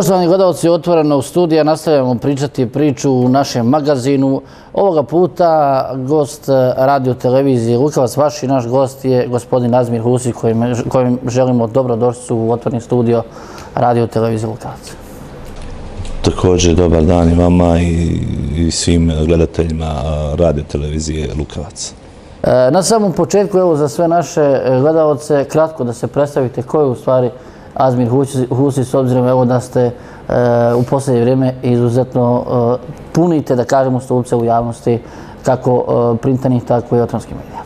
Poštovani gledalci, otvoreno u studiju, nastavljamo pričati priču u našem magazinu. Ovoga puta gost eh, radio televizije Lukavac Vaš i naš gost je gospodin Azmir Husi kojim želimo dobro došću u otvorni studio radio televizije Lukavac. Također dobar dan i vama i svim gledateljima eh, radio televizije Lukavac. Eh, na samom početku, evo za sve naše gledalce, kratko da se predstavite ko je u stvari Lukavac Azmir Husi, s obzirom evo da ste e, u posljednje vrijeme izuzetno e, punite, da kažemo, stupce u javnosti kako e, printanih, tako i otomskih medija?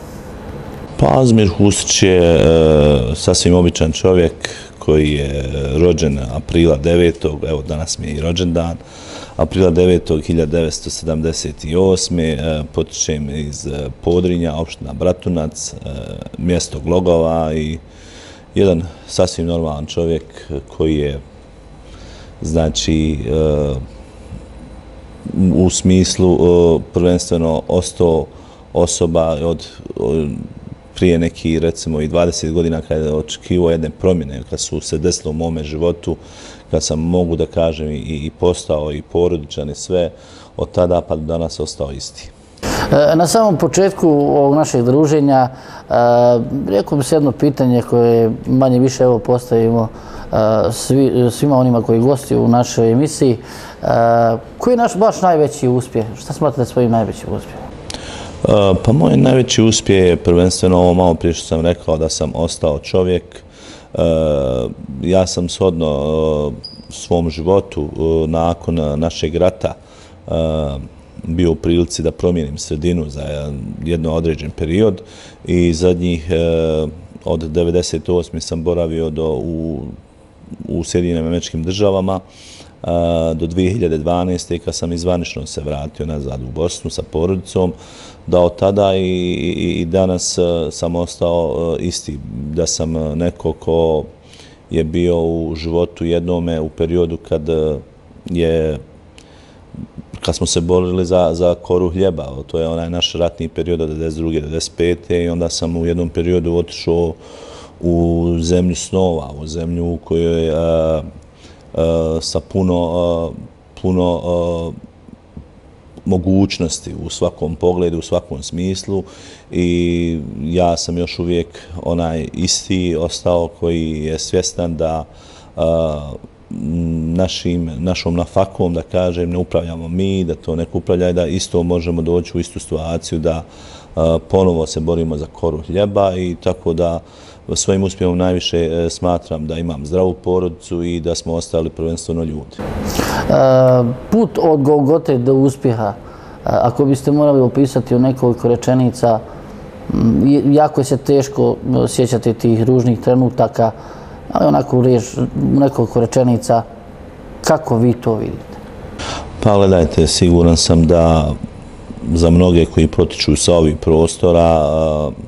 Pa Azmir Husić je e, sasvim običan čovjek koji je e, rođen aprila 9. evo danas mi je i rođendan, aprila 9. 1978. E, potičem iz e, Podrinja, opština Bratunac, e, mjesto Glogova i jedan sasvim normalan čovjek koji je, znači, eh, u smislu eh, prvenstveno ostao osoba od eh, prije neki, recimo, i 20 godina kada je očekivo jedne promjene, kada su se desilo u mome životu, kada sam mogu da kažem i postao i porodičan i sve, od tada pa danas ostao isti. Na samom početku ovog našeg druženja, Rekao bi se jedno pitanje koje manje više evo postavimo svima onima koji gosti u našoj emisiji. Koji je naš baš najveći uspjeh? Šta smatrate svojim najvećim uspjehom? Pa moj najveći uspjeh je prvenstveno ovo malo prije što sam rekao da sam ostao čovjek. Ja sam shodno svom životu nakon našeg rata bio u prilici da promijenim sredinu za jedno određen period i zadnjih e, od 1998. sam boravio u Sjedinjenim američkim državama do 2012. kad sam izvanično se vratio nazad u Bosnu sa porodicom, da od tada i danas e, sam ostao e, isti, da sam neko ko je bio u životu jednome u periodu kad je kad smo se borili za, za koru hljeba, to je onaj naš ratni period od 92. 95. i onda sam u jednom periodu otišao u zemlju snova, u zemlju u kojoj je e, sa puno, uh, puno uh, mogućnosti u svakom pogledu, u svakom smislu i ja sam još uvijek onaj isti ostao koji je svjestan da uh, našim, našom nafakom, da kažem, ne upravljamo mi, da to neko upravlja i da isto možemo doći u istu situaciju da ponovo se borimo za koru hljeba i tako da svojim uspjevom najviše e, smatram da imam zdravu porodicu i da smo ostali prvenstveno ljudi. Put od Golgote do uspjeha, ako biste morali opisati u nekoliko rečenica, jako je se teško sjećati tih ružnih trenutaka, ali onako u nekoliko rečenica, kako vi to vidite? Pa gledajte, siguran sam da za mnoge koji protiču sa ovih prostora,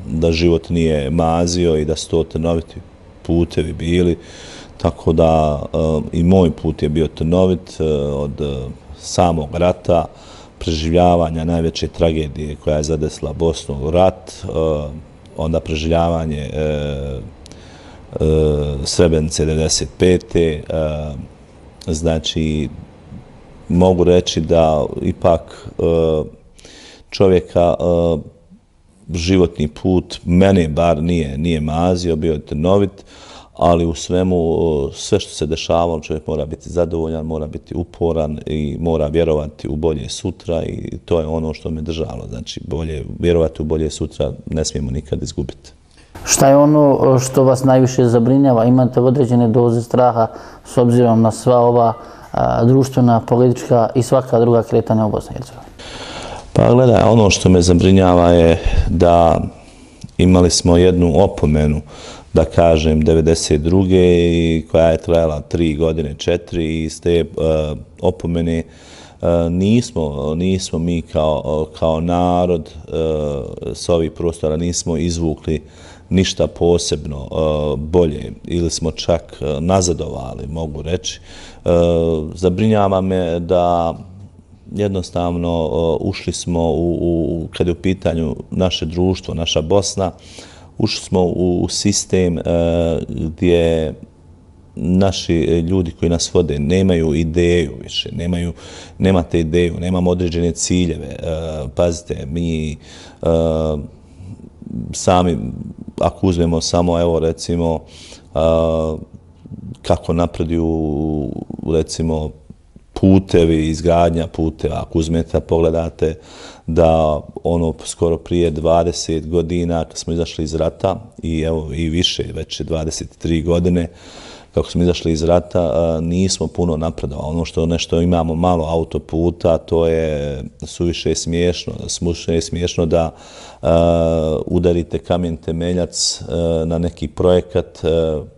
da život nije mazio i da su to trnoviti putevi bili, tako da i moj put je bio trnovit od samog rata, preživljavanja najveće tragedije koja je zadesla Bosnu, rat, onda preživljavanje e, Eh, Srebrenice 95. Eh, znači, mogu reći da ipak eh, čovjeka životni put, mene bar nije, nije mazio, bio je trnovit, ali u svemu, sve što se dešavalo, čovjek mora biti zadovoljan, mora biti uporan i mora vjerovati u bolje sutra i to je ono što me držalo. Znači, bolje, vjerovati u bolje sutra ne smijemo nikad izgubiti. Šta je ono e, što vas najviše zabrinjava? Imate određene doze straha s obzirom na sva ova e, društvena, politička i svaka druga kretanja u Bosni i Hercegovini? Pa gledaj, ono što me zabrinjava je da imali smo jednu opomenu da kažem 92. i koja je trajala 3 godine, 4 i iz te e, opomene nismo, nismo mi kao, kao narod uh, s ovih prostora nismo izvukli ništa posebno e, bolje ili smo čak e, nazadovali, mogu reći. E, zabrinjava me da jednostavno ušli smo, kada je u pitanju naše društvo, naša Bosna, ušli smo u sistem gdje naši ljudi koji nas vode nemaju ideju više, nemaju nemate ideju, nemamo određene ciljeve. Pazite, mi sami ako uzmemo samo, evo, recimo, kako kako u, recimo, putevi, izgradnja puteva, ako uzmete, pogledate, da ono skoro prije 20 godina kad smo izašli iz rata i evo i više, već 23 godine, uh, kako smo izašli iz rata, nismo puno napredovali. Ono što nešto imamo malo autoputa, to je suviše smiješno, smušno je smiješno da udarite kamen temeljac na neki projekat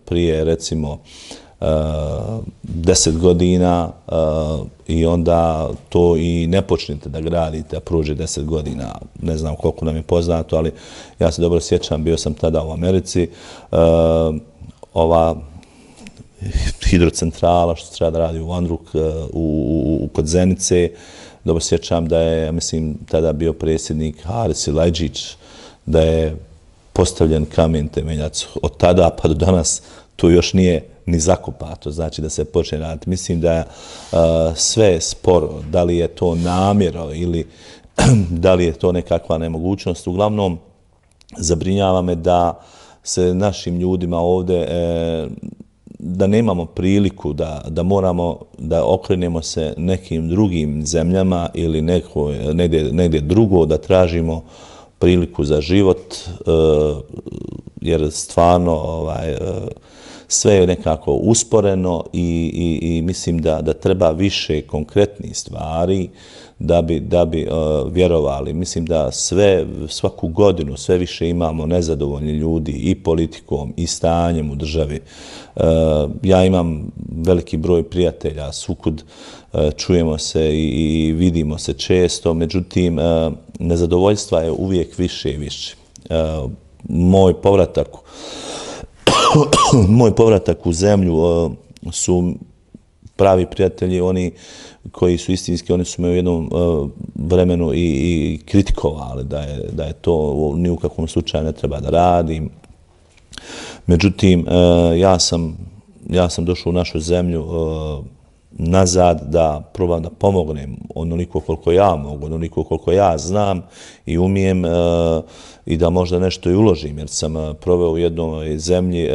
prije recimo deset godina i onda to i ne počnete da gradite, a pruđe deset godina, ne znam koliko nam je poznato, ali ja se dobro sjećam, bio sam tada u Americi, ova hidrocentrala što treba da radi u Vandruk eh, u, u, kod Zenice. Dobro sjećam da je, mislim, tada bio predsjednik Haris Ilajđić, da je postavljen kamen temeljac od tada pa do danas tu još nije ni zakopato, znači da se počne raditi. Mislim da uh, sve je sporo, da li je to namjero ili da li je to nekakva nemogućnost. Uglavnom, zabrinjava me da se našim ljudima ovde eh, da nemamo priliku da, da moramo da okrenemo se nekim drugim zemljama ili neko, negdje, negdje drugo da tražimo priliku za život e, jer stvarno ovaj, e, sve je nekako usporeno i, i, i mislim da, da treba više konkretnih stvari da bi, da bi uh, vjerovali. Mislim da sve, svaku godinu sve više imamo nezadovoljni ljudi i politikom i stanjem u državi. Uh, ja imam veliki broj prijatelja, sukud uh, čujemo se i, i vidimo se često, međutim uh, nezadovoljstva je uvijek više i više. Uh, moj povratak moj povratak u zemlju uh, su pravi prijatelji, oni koji su istinski, oni su me u jednom e, vremenu i, i kritikovali da je, da je to u, ni u kakvom slučaju ne treba da radim. Međutim, e, ja sam, ja sam došao u našu zemlju e, nazad da probam da pomognem onoliko koliko ja mogu, onoliko koliko ja znam i umijem e, i da možda nešto i uložim, jer sam e, proveo u jednoj zemlji e,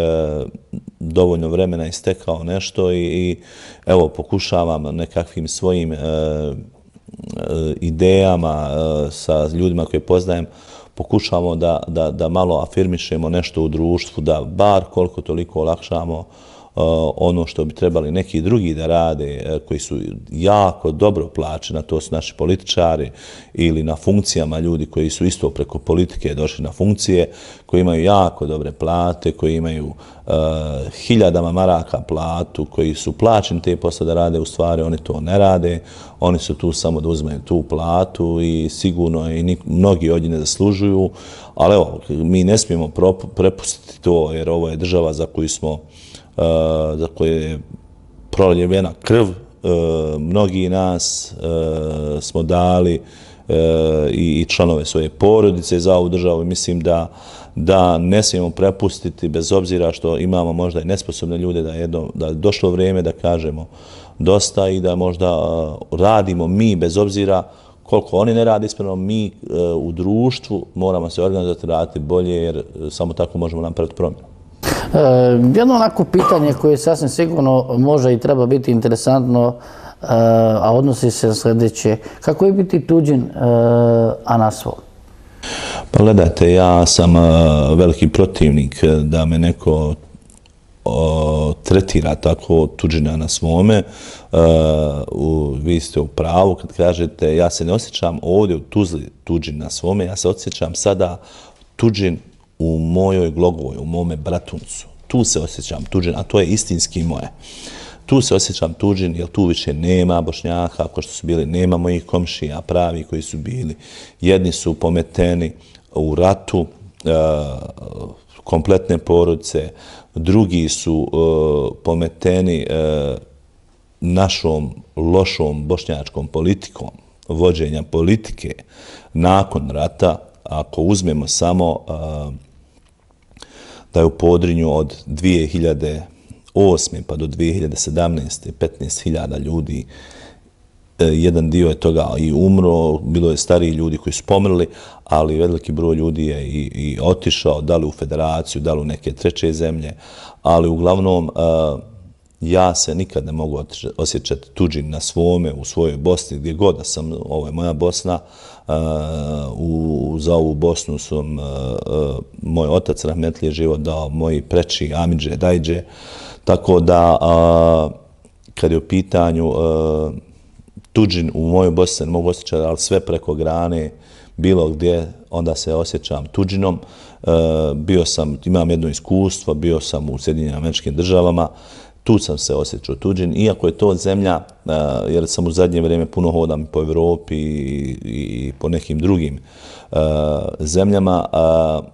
dovoljno vremena i stekao nešto i evo pokušavam nekakvim svojim idejama sa ljudima koje poznajem, pokušavamo da malo afirmišemo nešto u društvu, da bar koliko toliko olakšamo ono što bi trebali neki drugi da rade, e, koji su jako dobro plaćeni, to su naši političari ili na funkcijama ljudi koji su isto preko politike došli na funkcije, koji imaju jako dobre plate, koji imaju uh, hiljadama maraka platu, koji su plaćeni te posle da rade, u stvari oni to ne rade, oni su tu samo da uzmeju tu platu i sigurno i nik, mnogi od ne zaslužuju, ali evo, mi ne smijemo prepustiti to, jer ovo je država za koju smo uh, Eh, za koje je proljevena krv, eh, mnogi nas eh, smo dali i članove svoje porodice za ovu državu i mislim da da ne smijemo prepustiti bez obzira što imamo možda i nesposobne ljude da je došlo vrijeme da kažemo dosta i da možda radimo mi bez obzira koliko oni ne radi ispredno, mi u društvu moramo se organizati raditi bolje jer samo tako možemo napraviti promjenu. E, jedno onako pitanje koje sasvim sigurno može i treba biti interesantno, e, a odnosi se na sljedeće. Kako je biti tuđin, e, a na svom? Pa gledajte, ja sam veliki protivnik da me neko tretira tako tuđina na svome. Vi ste u pravu kad kažete ja se ne osjećam ovdje u Tuzli tuđin na svome, ja se osjećam sada tuđin u mojoj glogovoj, u mome bratuncu. Tu se osjećam tuđin, a to je istinski moje. Tu se osjećam tuđin, jer tu više nema bošnjaka, ako što su bili, nema mojih komšija pravi koji su bili. Jedni su pometeni u ratu, e, kompletne porodice, drugi su e, pometeni e, našom lošom bošnjačkom politikom, vođenja politike nakon rata, ako uzmemo samo uh, da je u Podrinju od 2008. pa do 2017. 15.000 ljudi e, jedan dio je toga i umro, bilo je stariji ljudi koji su pomrli, ali veliki broj ljudi je i, i otišao, da li u federaciju, da li u neke treće zemlje, ali uglavnom e, ja se nikad ne mogu osjećati tuđim na svome, u svojoj Bosni, gdje god da sam, ovo je moja Bosna, u, za ovu Bosnu sam, moj otac rahmetli život dao, moji preči, Amidže, Dajđe, tako da, kad je u pitanju tuđin u mojoj Bosni, ne mogu osjećati, ali sve preko grane, bilo gdje, onda se osjećam tuđinom, bio sam, imam jedno iskustvo, bio sam u Sjedinjenim američkim državama, tu sam se osjećao tuđin, iako je to zemlja, uh, jer sam u zadnje vrijeme puno hodam po Evropi i, i po nekim drugim uh, zemljama, uh,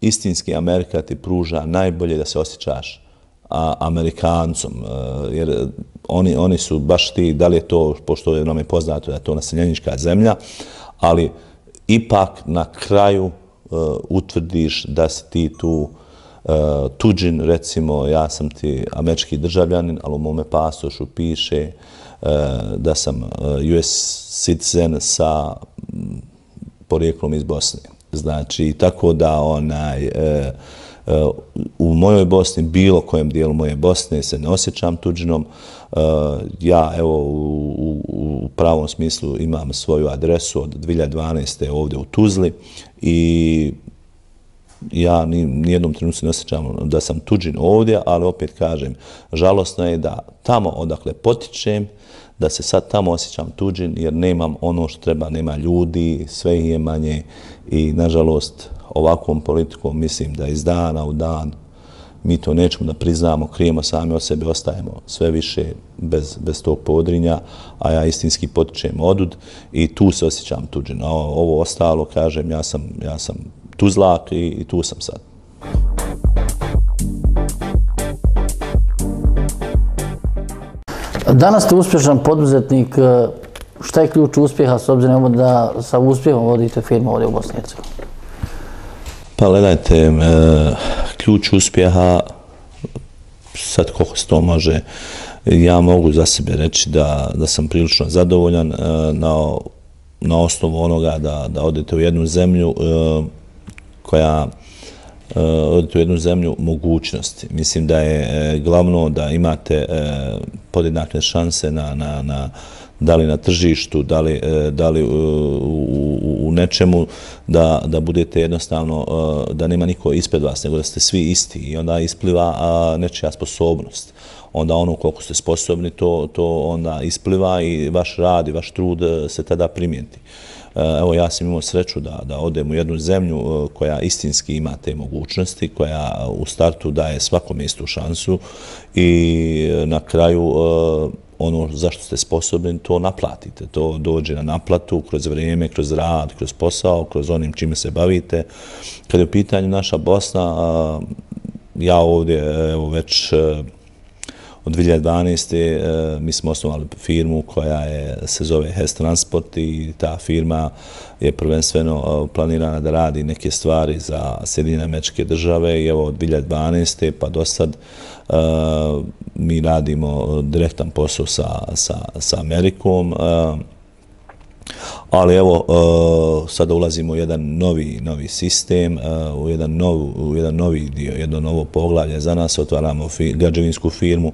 istinski Amerika ti pruža najbolje da se osjećaš uh, Amerikancom, uh, jer oni, oni su baš ti, da li je to, pošto je nam je poznato da je to naseljenička zemlja, ali ipak na kraju uh, utvrdiš da si ti tu uh, Eh, tuđin, recimo, ja sam ti američki državljanin, ali u mome pasošu piše eh, da sam eh, US citizen sa mm, porijeklom iz Bosne. Znači, tako da onaj, u mojoj Bosni, bilo kojem dijelu moje Bosne, se ne osjećam tuđinom. Ja, evo, u, u, u pravom smislu imam svoju adresu od 2012. ovdje u Tuzli i ja ni, ni jednom trenutku ne osjećam da sam tuđin ovdje, ali opet kažem, žalostno je da tamo odakle potičem, da se sad tamo osjećam tuđin jer nemam ono što treba, nema ljudi, sve je manje i nažalost ovakvom politikom mislim da iz dana u dan mi to nećemo da priznamo, krijemo sami o sebi, ostajemo sve više bez, bez tog podrinja, a ja istinski potičem odud i tu se osjećam tuđin. A ovo ostalo, kažem, ja sam, ja sam tu Tuzlak i tu sam sad. Danas ste uspješan poduzetnik. E, šta je ključ uspjeha s obzirom da sa uspjehom vodite firmu ovdje u Bosni Pa gledajte, e, ključ uspjeha, sad koliko se to može, ja mogu za sebe reći da, da sam prilično zadovoljan e, na, na osnovu onoga da, da odete u jednu zemlju, koja e, odete u jednu zemlju mogućnosti. Mislim da je e, glavno da imate e, podjednakne šanse da li na tržištu, da li u nečemu, da budete jednostavno, da nema niko ispred vas, nego da ste svi isti i onda ispliva nečija sposobnost. Onda ono koliko ste sposobni, to onda ispliva i vaš rad i vaš trud se tada primijeti. Eh, evo ja sam imao sreću da, da odem u jednu zemlju eh, koja istinski ima te mogućnosti, koja eh, u startu daje svakom istu šansu i na kraju ono zašto ste sposobni, to naplatite. To dođe na naplatu kroz vrijeme, kroz rad, kroz posao, kroz onim čime se bavite. Kad je u pitanju naša Bosna, ja ovdje evo, već Od 2012. Eh, mi smo osnovali firmu koja se zove HES Transport i ta firma je prvenstveno eh, planirana da radi neke stvari za Sjedinjene američke države i evo od 2012. pa do sad eh, mi radimo direktan posao sa Amerikom i Ali evo, e, sada ulazimo u jedan novi, novi sistem, e, u jedan, nov, u jedan novi dio, jedno novo poglavlje za nas, otvaramo fi, građevinsku firmu,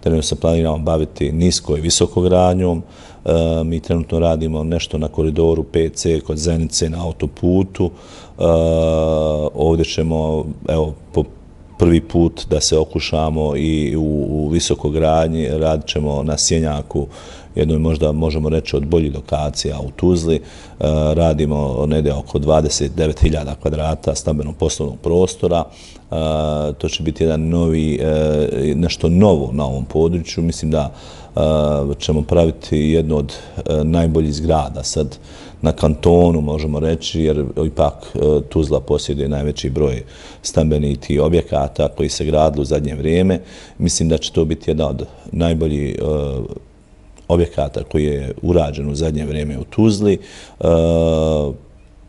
trenutno se planiramo baviti nisko i visokogradnjom, e, mi trenutno radimo nešto na koridoru 5C kod Zenice na autoputu, ovdje ćemo, evo, po prvi put da se okušamo i u, u visokogradnji, radit ćemo na Sjenjaku, jednoj možda možemo reći od boljih lokacija u Tuzli. E, radimo nede oko 29.000 kvadrata stambenog poslovnog prostora. E, to će biti jedan novi, e, nešto novo na ovom području. Mislim da ćemo praviti jednu od najboljih zgrada sad na kantonu, možemo reći, jer ipak Tuzla posjeduje najveći broj stambeniti objekata koji se gradili u zadnje vrijeme. Mislim da će to biti jedna od najboljih objekata koji je urađen u zadnje vrijeme u Tuzli. E,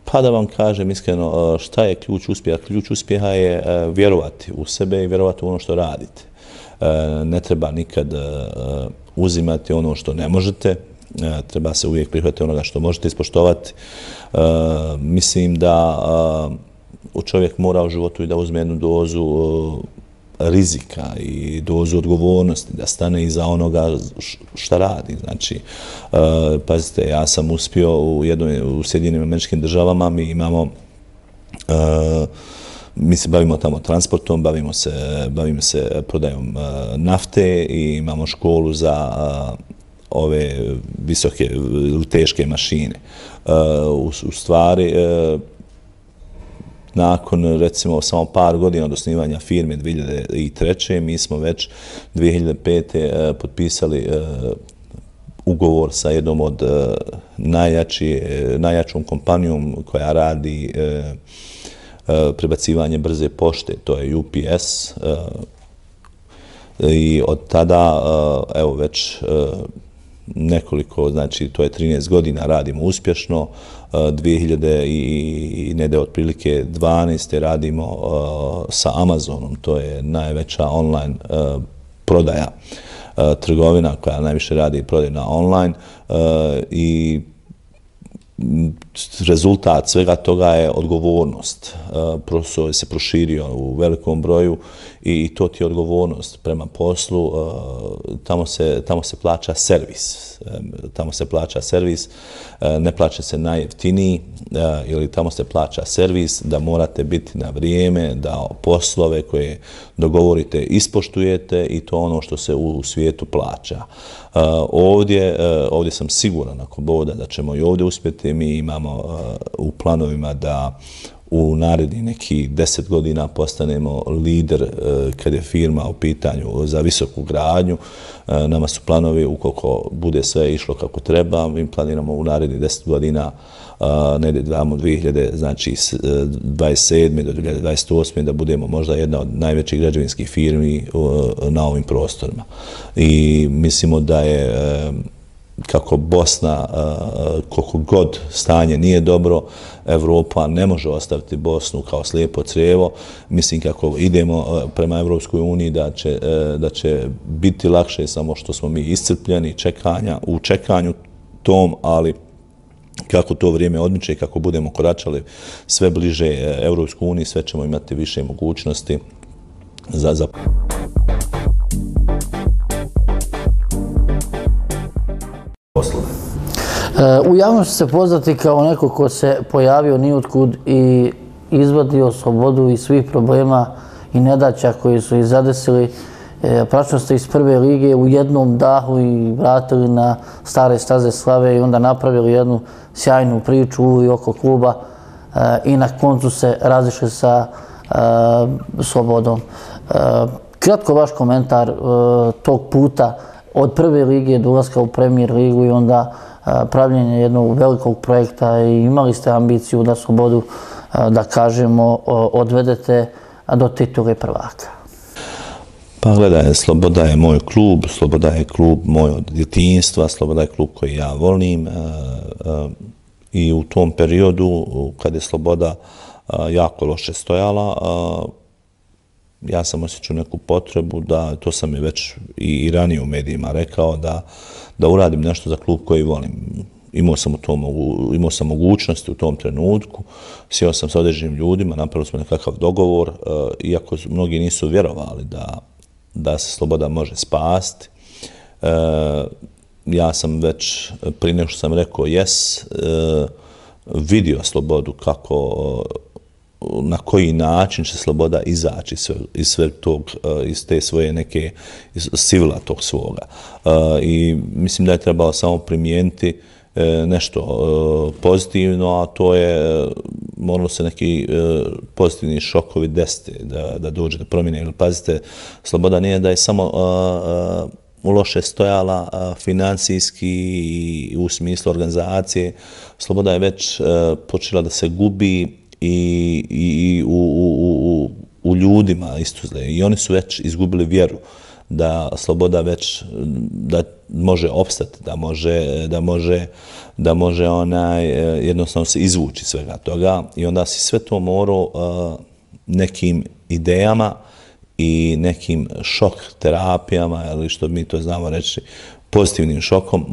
pa da vam kažem iskreno e, šta je ključ uspjeha. Ključ uspjeha je e, vjerovati u sebe i vjerovati u ono što radite. Ne treba nikad uzimati ono što ne možete, treba se uvijek prihvatiti onoga što možete ispoštovati. Mislim da čovjek mora u životu i da uzme jednu dozu rizika i dozu odgovornosti, da stane iza onoga šta radi. Znači, e, pazite, ja sam uspio u jednoj, u Sjedinim američkim državama, mi imamo e, mi se bavimo tamo transportom, bavimo se, bavimo se prodajom e, nafte i imamo školu za ove visoke teške mašine. U stvari, nakon recimo samo par godina od osnivanja firme 2003. mi smo već 2005. E, potpisali e, ugovor sa jednom od e, najjačom kompanijom koja radi prebacivanje brze pošte, to je UPS. I od tada, evo već nekoliko, znači to je 13 godina, radimo uspješno. 2000 i nede otprilike 12. radimo sa Amazonom, to je najveća online prodaja trgovina koja najviše radi prodaj na online i rezultat svega toga je odgovornost. E, profesor je se proširio u velikom broju i to ti je odgovornost prema poslu. E, tamo se, tamo se plaća servis. E, tamo se plaća servis, ne plaća se najjeftiniji ili tamo se plaća servis da morate biti na vrijeme, da poslove koje dogovorite ispoštujete i to ono što se u svijetu plaća. Ovdje, ovdje sam siguran ako boda da ćemo i ovdje uspjeti, mi ima imamo uh, u planovima da u naredni neki deset godina postanemo lider uh, kad je firma u pitanju za visoku gradnju. Uh, nama su planovi, ukoliko bude sve išlo kako treba, mi planiramo u naredni deset godina nedje dvamo 2000, znači 27. do 2028. da budemo možda jedna od najvećih građevinskih firmi na ovim prostorima. I mislimo da je um, kako Bosna, e, koliko god stanje nije dobro, Evropa ne može ostaviti Bosnu kao slijepo crevo. Mislim kako idemo e, prema Evropskoj uniji da će, e, da će biti lakše samo što smo mi iscrpljeni čekanja, u čekanju tom, ali kako to vrijeme odmiče i kako budemo koračali sve bliže Evropskoj uniji, sve ćemo imati više mogućnosti za... za... E, u javnosti se poznati kao neko ko se pojavio niotkud i izvadio slobodu i svih problema i nedaća koji su ih zadesili. E, Praćno ste iz prve lige u jednom dahu i vratili na stare staze slave i onda napravili jednu sjajnu priču u i oko kluba e, i na koncu se razišli sa slobodom. Kratko vaš komentar tog puta od prve lige do ulaska u premier ligu i onda pravljenje jednog velikog projekta i imali ste ambiciju da Slobodu, da kažemo, odvedete do titule prvaka? Pa gledaj, Sloboda je moj klub, Sloboda je klub moj od djetinjstva, Sloboda je klub koji ja volim e, e, i u tom periodu kad je Sloboda jako loše stojala, ja sam osjećao neku potrebu da, to sam je već i, ranije u medijima rekao, da, da uradim nešto za klub koji volim. Imao sam, u tom, imao sam mogućnosti u tom trenutku, sjeo sam sa određenim ljudima, napravili smo nekakav dogovor, eh, iako mnogi nisu vjerovali da, da se sloboda može spasti. Eh, ja sam već, prije nešto sam rekao jes, eh, vidio slobodu kako na koji način će sloboda izaći sve, iz sve tog, e, iz te svoje neke iz sivila tog svoga. E, I mislim da je trebalo samo primijeniti e, nešto pozitivno, a to je moralo se neki pozitivni šokovi desiti da, da dođe da promjene. Ili pazite, sloboda nije da je samo loše stojala financijski i u smislu organizacije. Sloboda je već počela da se gubi i, i, i u, u, u, u ljudima isto zle. I oni su već izgubili vjeru da sloboda već da može opstati, da može, da može, da može onaj, e, jednostavno se izvući svega toga i onda si sve to morao uh, nekim idejama i nekim šok terapijama ili što mi to znamo reći pozitivnim šokom,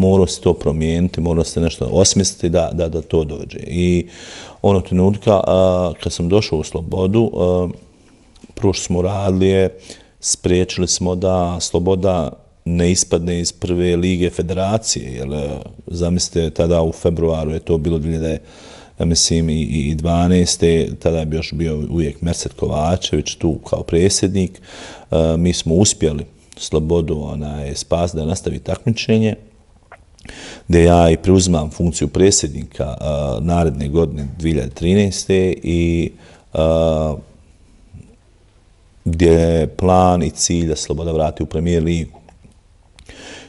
morao se to promijeniti, morao se nešto osmisliti da, da, da to dođe. I ono trenutka, a, kad sam došao u slobodu, a, prvo što smo radili je, spriječili smo da sloboda ne ispadne iz prve lige federacije, jer e, zamislite, tada u februaru je to bilo 2012. Ja mislim i, i 12. tada je još bio uvijek Merced Kovačević tu kao presjednik. E, mi smo uspjeli slobodu, je spas da nastavi takmičenje, da ja i preuzmam funkciju predsjednika uh, naredne godine 2013. i uh, gdje je plan i cilj da sloboda vrati u premijer ligu.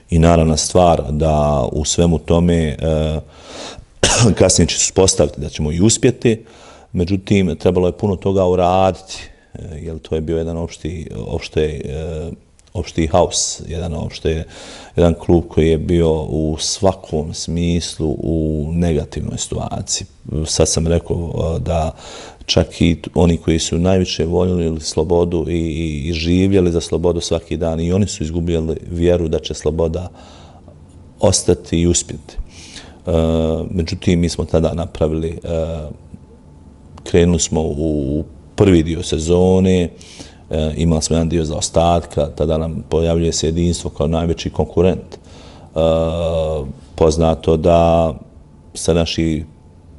I naravna stvar da u svemu tome uh, kasnije će spostaviti da ćemo i uspjeti, međutim trebalo je puno toga uraditi, e, jer to je bio jedan opšti, opšte uh, opšti haus, jedan opšte, jedan klub koji je bio u svakom smislu u negativnoj situaciji. Sad sam rekao da čak i oni koji su najviše voljeli slobodu i, i, živjeli za slobodu svaki dan i oni su izgubili vjeru da će sloboda ostati i uspjeti. E, međutim, mi smo tada napravili, e, krenuli smo u prvi dio sezone, e, Eh, imali smo jedan dio za ostatka, tada nam pojavljuje se jedinstvo kao najveći konkurent. Eh, poznato da sa naši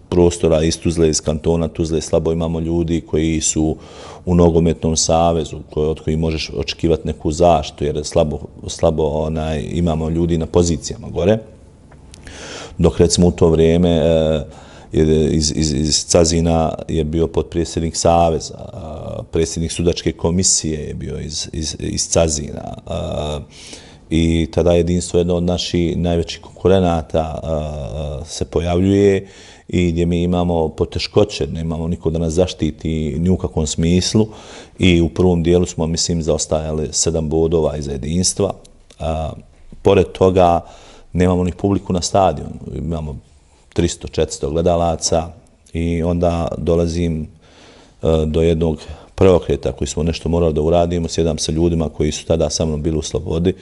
prostora iz Tuzle, iz kantona Tuzle, slabo imamo ljudi koji su u nogometnom savezu, od koji možeš očekivati neku zaštu, jer slabo, slabo onaj, imamo ljudi na pozicijama gore. Dok recimo u to vrijeme, e, jer iz iz, iz Cazina je bio podpredsjednik Saveza, predsjednik sudačke komisije je bio iz iz, iz Cazina i tada jedinstvo jedno od naših najvećih konkurenata se pojavljuje i gdje mi imamo poteškoće, ne imamo niko da nas zaštiti ni u kakvom smislu i u prvom dijelu smo, mislim, zaostajali sedam bodova iza jedinstva. A, Pored toga, nemamo ni publiku na stadion, imamo 300-400 gledalaca i onda dolazim e, do jednog preokreta koji smo nešto morali da uradimo, sjedam sa ljudima koji su tada sa mnom bili u slobodi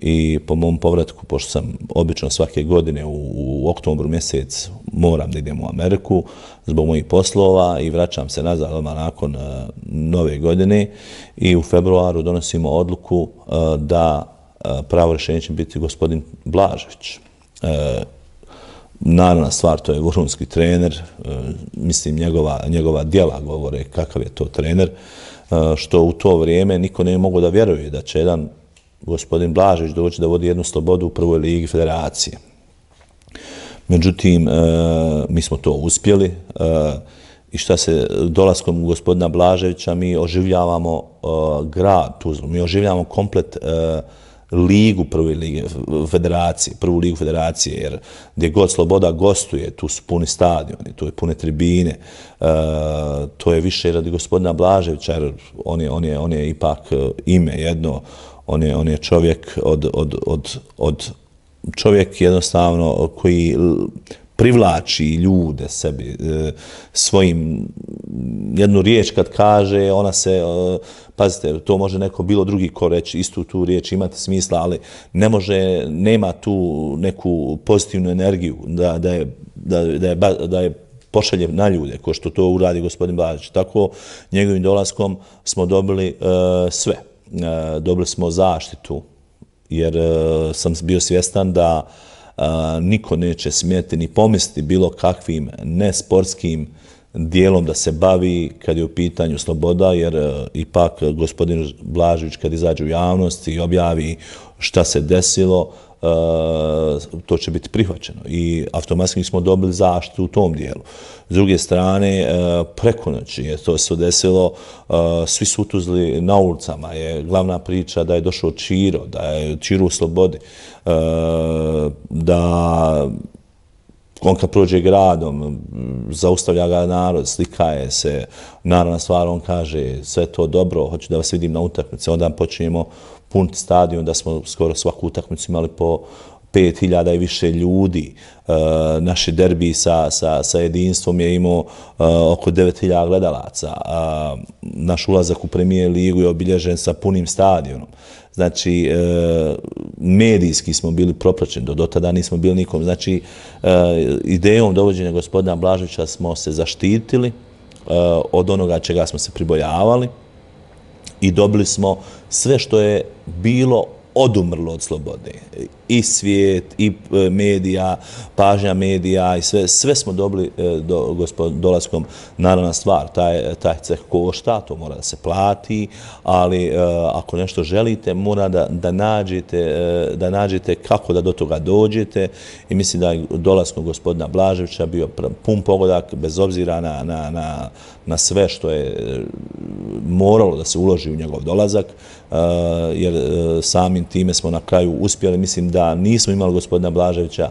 i po mom povratku, pošto sam obično svake godine u, oktobru mjesec moram da idem u Ameriku zbog mojih poslova i vraćam se nazad odmah nakon e, nove godine i u februaru donosimo odluku e, da uh, pravo rješenje će biti gospodin Blažević. Naravna stvar, to je vrhunski trener, e, mislim njegova, njegova dijela govore kakav je to trener, e, što u to vrijeme niko ne mogu da vjeruje da će jedan gospodin Blažić doći da vodi jednu slobodu u prvoj ligi federacije. Međutim, e, mi smo to uspjeli i šta se dolaskom gospodina Blaževića mi oživljavamo grad Tuzlu, mi oživljavamo komplet uh, ligu prve lige, federacije, prvu ligu federacije, jer gdje god Sloboda gostuje, tu su puni stadioni, tu je pune tribine, e, to je više radi gospodina Blaževića, jer on je, on je, on je ipak e, ime jedno, on je, on je čovjek od, od, od, od čovjek jednostavno koji privlači ljude sebi e, svojim jednu riječ kad kaže ona se e, pazite to može neko bilo drugi ko reći istu tu riječ imate smisla ali ne može nema tu neku pozitivnu energiju da da je da da je, da je pošalje na ljude ko što to uradi gospodin Bajić tako njegovim dolaskom smo dobili uh, sve uh, dobili smo zaštitu jer uh, sam bio svjestan da uh, a, niko neće smijeti ni pomisliti bilo kakvim nesportskim dijelom da se bavi kad je u pitanju sloboda, jer e, ipak gospodin Blažić kad izađe u javnost i objavi šta se desilo, Uh, to će biti prihvaćeno i automatski smo dobili zaštitu u tom dijelu. S druge strane, uh, preko noći je to se desilo, uh, svi su utuzli na ulicama, je glavna priča da je došao Čiro, da je Čiro u slobodi, da on kad prođe gradom, zaustavlja ga narod, slika je se, naravna stvar, on kaže sve to dobro, hoću da vas vidim na utakmice, onda počinjemo pun stadion, da smo skoro svaku utakmicu imali po 5000 i više ljudi. E, naši derbi sa, sa, sa jedinstvom je imao e, oko 9000 gledalaca. E, naš ulazak u premijer ligu je obilježen sa punim stadionom. Znači, medijski smo bili propračeni, do tada nismo bili nikom. Znači, idejom dovođenja gospodina Blažića smo se zaštitili od onoga čega smo se pribojavali i dobili smo sve što je bilo odumrlo od slobode i svijet, i e, medija, pažnja medija i sve. Sve smo dobili e, do, dolazkom naravna stvar. Taj taj ceh košta, to mora da se plati, ali e, ako nešto želite, mora da da, nađete da nađete kako da do toga dođete. I mislim da je dolazkom gospodina Blaževića bio pun pogodak, bez obzira na na, na, na sve što je moralo da se uloži u njegov dolazak, jer samim time smo na kraju uspjeli. Mislim da da nismo imali gospodina Blaževića,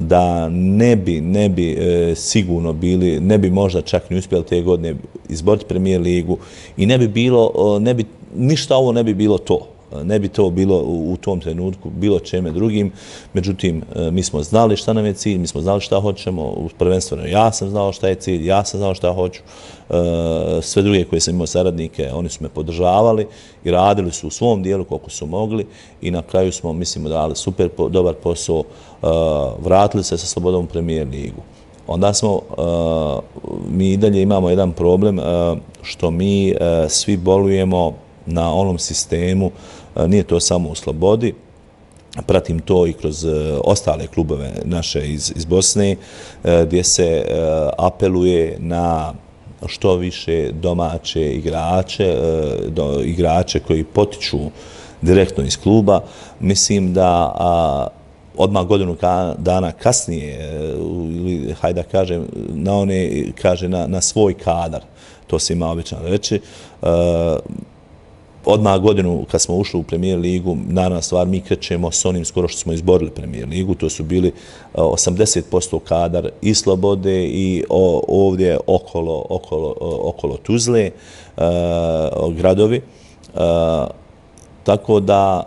da ne bi, ne bi e, sigurno bili, ne bi možda čak ni uspjeli te godine izboriti premijer ligu i ne bi bilo, e, ne bi, ništa ovo ne bi bilo to ne bi to bilo u tom trenutku bilo čeme drugim. Međutim, e, mi smo znali šta nam je cilj, mi smo znali šta hoćemo. Prvenstveno ja sam znao šta je cilj, ja sam znao šta hoću. E, sve druge koje sam imao saradnike, oni su me podržavali i radili su u svom dijelu koliko su mogli i na kraju smo, mislimo, dali super dobar posao, e, vratili se sa slobodom u premijer ligu. Onda smo, mi i dalje imamo jedan problem što mi svi bolujemo na onom sistemu uh, nije to samo u Slobodi, pratim to i kroz e, ostale klubove naše iz, iz Bosne, e, gdje se e, apeluje na što više domaće igrače, igrače koji potiču direktno iz kluba. Mislim da a, odmah godinu dana kasnije, ili hajda kažem, na one, kaže na, na svoj kadar, to se ima obično reći, odmah godinu kad smo ušli u premier ligu, naravno stvar, mi krećemo s onim skoro što smo izborili premier ligu, to su bili 80% e, kadar i Slobode i ovdje okolo, okolo, e, okolo Tuzle, e, gradovi. Tako da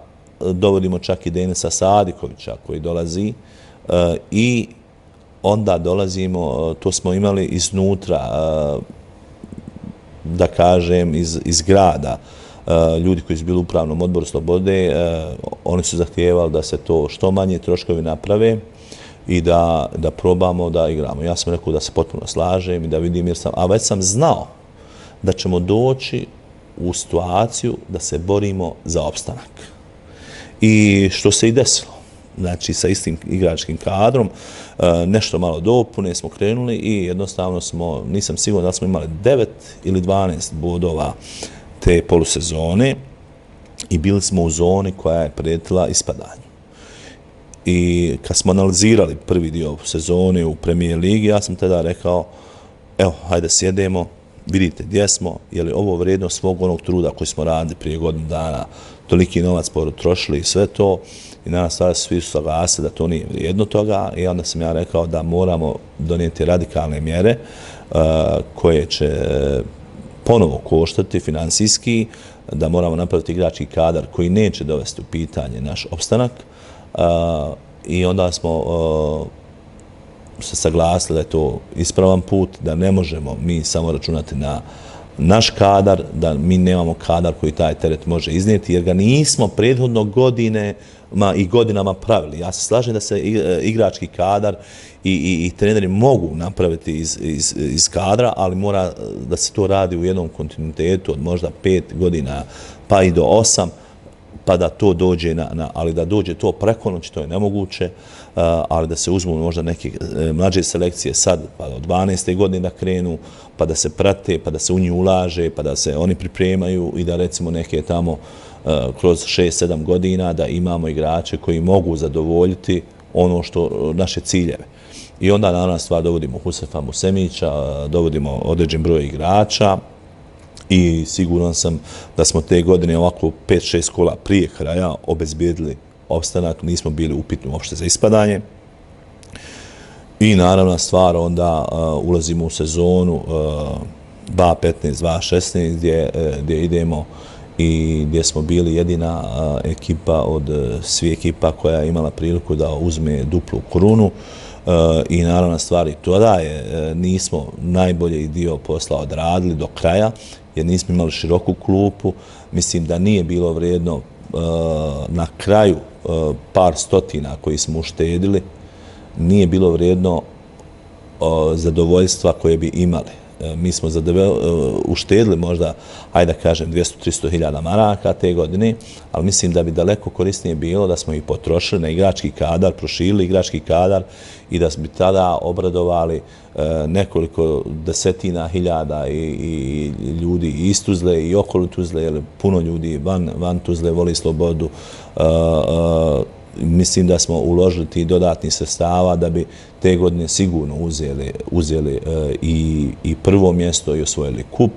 dovodimo čak i Denisa Sadikovića koji dolazi i onda dolazimo, to smo imali iznutra, da kažem, iz, iz grada, Eh, ljudi koji su bili u pravnom odboru Slobode, eh, oni su zahtijevali da se to što manje troškovi naprave i da probamo da igramo. Ja sam rekao da se potpuno slažem i da vidim jer sam, a već sam znao da ćemo doći u situaciju da se borimo za opstanak. I što se i desilo? znači sa istim igračkim kadrom, eh, nešto malo dopune, smo krenuli i jednostavno smo, nisam sigurno da smo imali 9 ili 12 bodova te polusezone i bili smo u zoni koja je prijetila ispadanju. I kad smo analizirali prvi dio sezone u Premier Ligi, ja sam tada rekao, evo, hajde sjedemo, vidite gdje smo, je li ovo vrijedno svog onog truda koji smo radili prije godinu dana, toliki novac poru trošili i sve to, i nadam stvar svi su saglasili da to nije vrijedno toga, i onda sam ja rekao da moramo donijeti radikalne mjere uh, koje će ponovo koštati finansijski, da moramo napraviti igrački kadar koji neće dovesti u pitanje naš opstanak i onda smo se saglasili da je to ispravan put, da ne možemo mi samo računati na naš kadar, da mi nemamo kadar koji taj teret može iznijeti, jer ga nismo prethodno godine i godinama pravili. Ja se slažem da se e, igrački kadar i, i, i treneri mogu napraviti iz, iz, iz kadra, ali mora eh, da se to radi u jednom kontinuitetu od možda pet godina pa i do osam, pa da to dođe, na, na, ali da dođe to preko noći, to je nemoguće, eh, ali da se uzmu možda neke eh, mlađe selekcije sad, pa od 12. godine da krenu, pa da se prate, pa da se u nju ulaže, pa da se oni pripremaju i da recimo neke tamo kroz 6-7 godina da imamo igrače koji mogu zadovoljiti ono što naše ciljeve. I onda naravno stvar dovodimo Husefa Musemića, dovodimo određen broj igrača i siguran sam da smo te godine ovako 5-6 kola prije kraja obezbijedili opstanak, nismo bili upitni uopšte za ispadanje. I naravna stvar, onda uh, ulazimo u sezonu uh, 2-15-2-16 gdje, uh, gdje idemo i gdje smo bili jedina uh, ekipa od uh, svih ekipa koja je imala priliku da uzme duplu krunu. Uh, E, i naravno stvari to da je, e, nismo najbolje dio posla odradili do kraja, jer nismo imali široku klupu, mislim da nije bilo vredno e, na kraju par stotina koji smo uštedili, nije bilo vredno zadovoljstva koje bi imali. E, mi smo e, uštedili možda, ajde da kažem, 200-300 hiljada maraka te godine, ali mislim da bi daleko korisnije bilo da smo ih potrošili na igrački kadar, proširili igrački kadar i da bi tada obradovali e, nekoliko desetina hiljada i ljudi iz Tuzle i okolo Tuzle, jer puno ljudi van Tuzle voli slobodu, mislim da smo uložili ti dodatni sredstava da bi te godine sigurno uzeli e, i prvo mjesto i osvojili kup.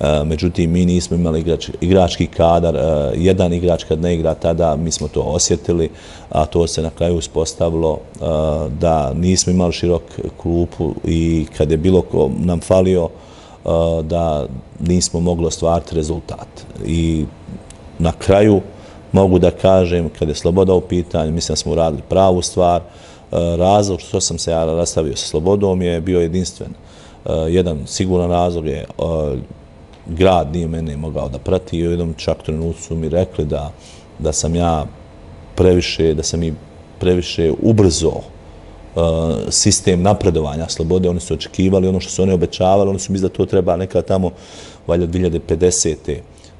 E, međutim, mi nismo imali igrački kadar. E, jedan igrač kad ne igra tada, mi smo to osjetili, a to se na kraju uspostavilo da nismo imali širok klupu i kad je bilo ko nam falio da nismo mogli ostvariti rezultat. I na kraju mogu da kažem, kad je sloboda u pitanju, mislim smo uradili da smo uradili pravu stvar, Eh, razlog što sam se ja rastavio sa slobodom je bio jedinstven. Eh, jedan siguran razlog je eh, grad nije mene mogao da prati i u jednom čak trenutku su mi rekli da da sam ja previše, da sam i previše ubrzo sistem napredovanja slobode, oni su očekivali ono što su oni obećavali, oni su mislili da to treba nekada tamo, valjda 2050.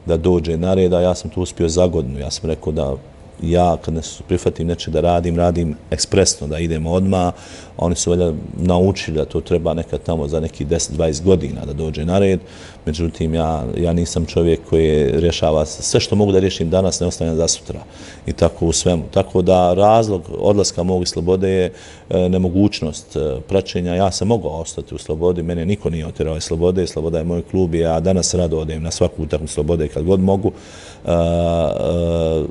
da dođe na reda, ja sam tu uspio za godinu, ja sam rekao da ja kad ne prihvatim neče da radim, radim ekspresno, da idemo odma. Oni su valjda naučili da to treba nekad tamo za neki 10-20 godina da dođe na red. Međutim, ja, ja nisam čovjek koji rješava sve što mogu da riješim danas, ne ostavljam za sutra i tako u svemu. Tako da razlog odlaska mog slobode je e, nemogućnost e, praćenja. Ja sam mogao ostati u slobodi, mene niko nije otirao iz slobode, sloboda je moj klub i ja danas rado odem na svaku utakmicu slobode kad god mogu. Uh, uh,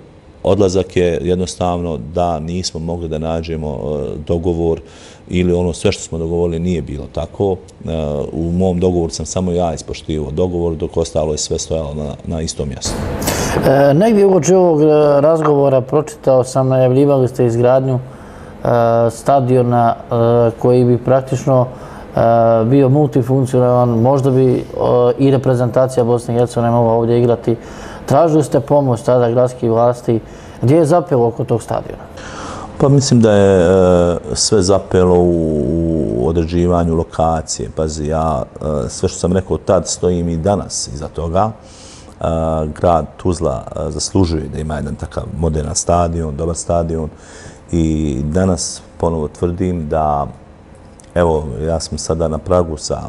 odlazak je jednostavno da nismo mogli da nađemo e, dogovor ili ono sve što smo dogovorili nije bilo tako. E, u mom dogovoru sam samo ja ispoštivo dogovor, dok ostalo je sve stojalo na istom mjestu. E, negdje uoči ovog razgovora pročitao sam, najavljivali ste izgradnju stadiona koji bi praktično bio multifunkcionalan, možda bi i reprezentacija Bosne i Hercegovine mogla ovdje igrati Tražili ste pomoć tada gradskih vlasti. Gdje je zapelo oko tog stadiona? Pa mislim da je e, sve zapelo u određivanju lokacije. Pazi, ja e, sve što sam rekao tad stojim i danas iza toga. E, grad Tuzla zaslužuje da ima jedan takav modern stadion, dobar stadion. I danas ponovo tvrdim da, evo, ja sam sada na pragu sa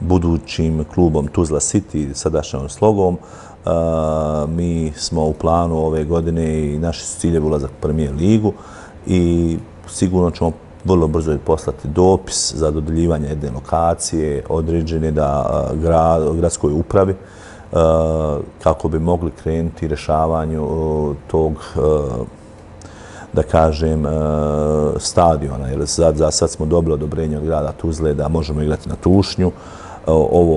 budućim klubom Tuzla City, sadašnjom slogom, mi smo u planu ove godine i naši su cilje ulazak u premijer ligu i sigurno ćemo vrlo brzo poslati dopis za dodeljivanje jedne lokacije određene da gradskoj upravi kako bi mogli krenuti rešavanju tog da kažem stadiona, jer za sad smo dobili odobrenje od grada Tuzle da možemo igrati na Tušnju ovo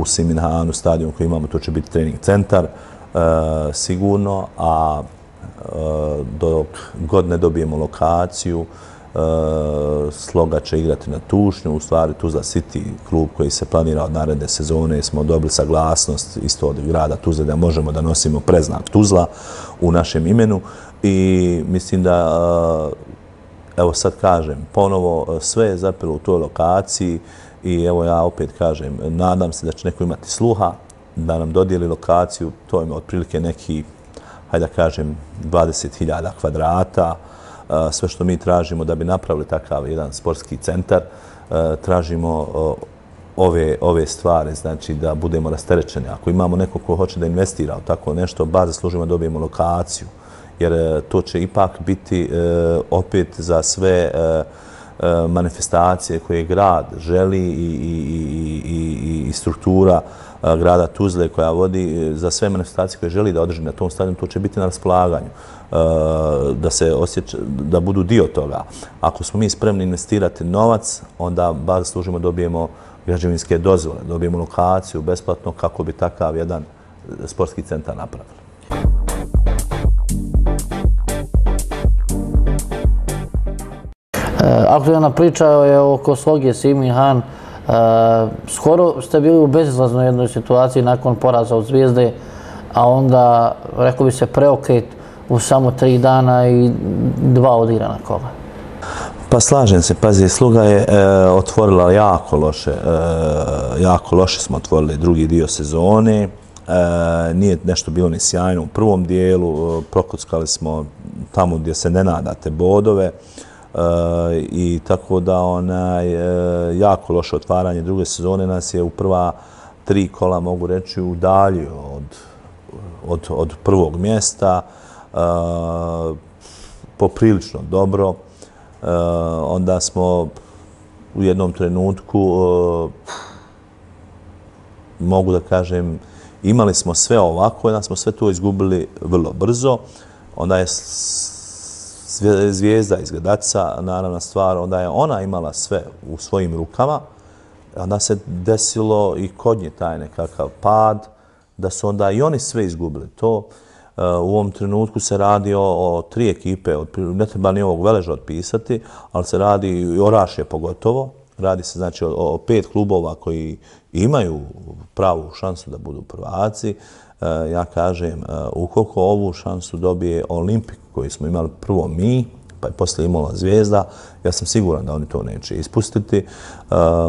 u Siminhanu stadion koji imamo, to će biti trening centar e, sigurno, a e, dok god ne dobijemo lokaciju, e, Sloga će igrati na Tušnju, u stvari Tuzla City, klub koji se planira od naredne sezone, smo dobili saglasnost isto od grada Tuzla da možemo da nosimo preznak Tuzla u našem imenu i mislim da, evo sad kažem, ponovo sve je zapelo u toj lokaciji, I evo ja opet kažem, nadam se da će neko imati sluha, da nam dodijeli lokaciju, to je otprilike neki, hajde da kažem, 20.000 kvadrata, e, sve što mi tražimo da bi napravili takav jedan sportski centar, e, tražimo e, ove, ove stvari, znači da budemo rasterečeni. Ako imamo neko ko hoće da investira u tako nešto, bar zaslužimo da dobijemo lokaciju, jer to će ipak biti opet za sve E, manifestacije koje grad želi i struktura e, grada Tuzle koja vodi e, za sve manifestacije koje želi da održi na tom stadionu, to će biti na raspolaganju da budu dio toga. Ako smo mi spremni investirati novac, onda baš služimo dobijemo građevinske dozvole, dobijemo lokaciju besplatno kako bi takav jedan sportski centar napravili. Eh, Aktualna priča je oko sloge Simi Han. Eh, skoro ste bili u bezizlaznoj jednoj situaciji nakon poraza od Zvijezde, a onda, rekao bi se, preokret u samo tri dana i dva odira na koga. Pa slažem se, pazi, sluga je eh, otvorila jako loše. Jako loše smo otvorili drugi dio sezone. Nije nešto bilo ni sjajno u prvom dijelu. Prokockali smo tamo gdje se ne nadate bodove i tako da onaj e, jako loše otvaranje druge sezone nas je u prva tri kola, mogu reći, u udalju od prvog mjesta. E, poprilično dobro. E, onda smo u jednom trenutku, mogu da kažem, imali smo sve ovako, jedan smo sve to izgubili vrlo brzo. Onda je zvijezda iz Gledaca, naravna stvar, onda je ona imala sve u svojim rukama, onda se desilo i kod nje taj nekakav pad, da su onda i oni sve izgubili to. E, u ovom trenutku se radi o, tri ekipe, od, ne treba ni ovog veleža otpisati, ali se radi i o Raše pogotovo. Radi se znači o, pet klubova koji imaju pravu šansu da budu prvaci. E, ja kažem, e, ukoliko ovu šansu dobije Olimpik koji smo imali prvo mi, pa je poslije imala zvijezda, ja sam siguran da oni to neće ispustiti. E,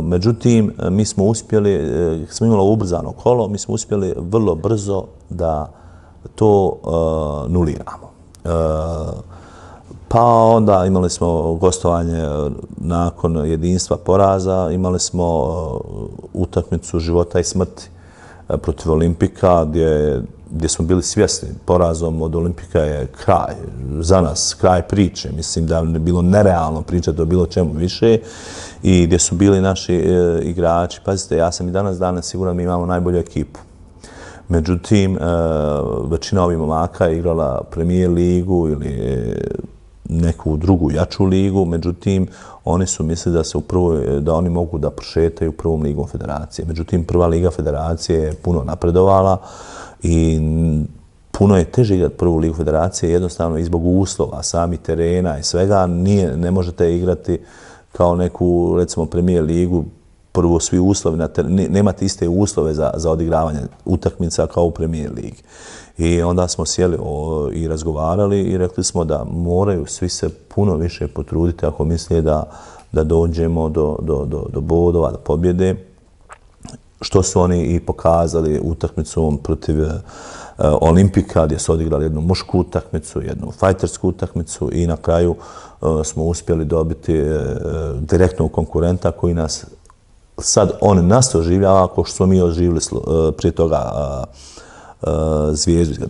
međutim, mi smo uspjeli, e, smo imali ubrzano kolo, mi smo uspjeli vrlo brzo da to e, nuliramo. Pa onda imali smo gostovanje nakon jedinstva poraza, imali smo utakmicu života i smrti protiv Olimpika, gdje je gdje smo bili svjesni, porazom od Olimpika je kraj za nas, kraj priče. Mislim da je bilo nerealno pričati o bilo čemu više i gdje su bili naši e, igrači. Pazite, ja sam i danas danas siguran da mi imamo najbolju ekipu. Međutim, e, većina ovih momaka je igrala premijer ligu ili e, neku drugu jaču ligu, međutim, oni su mislili da se u prvoj, da oni mogu da prošetaju prvom ligom federacije. Međutim, prva liga federacije je puno napredovala i puno je teže igrati prvu ligu federacije jednostavno i zbog uslova, sami terena i svega, nije, ne možete igrati kao neku, recimo, premijer ligu, prvo svi uslovi, na teren, nemate iste uslove za, za odigravanje utakmica kao u premijer ligi. I onda smo sjeli o, i razgovarali i rekli smo da moraju svi se puno više potruditi ako misle da, da dođemo do, do, do, do bodova, da pobjede što su oni i pokazali utakmicu protiv e, Olimpika, gdje su odigrali jednu mušku utakmicu, jednu fajtersku utakmicu i na kraju e, smo uspjeli dobiti e, direktno u konkurenta koji nas sad on nas oživljava ako što smo mi oživili prije toga zvijezdu iz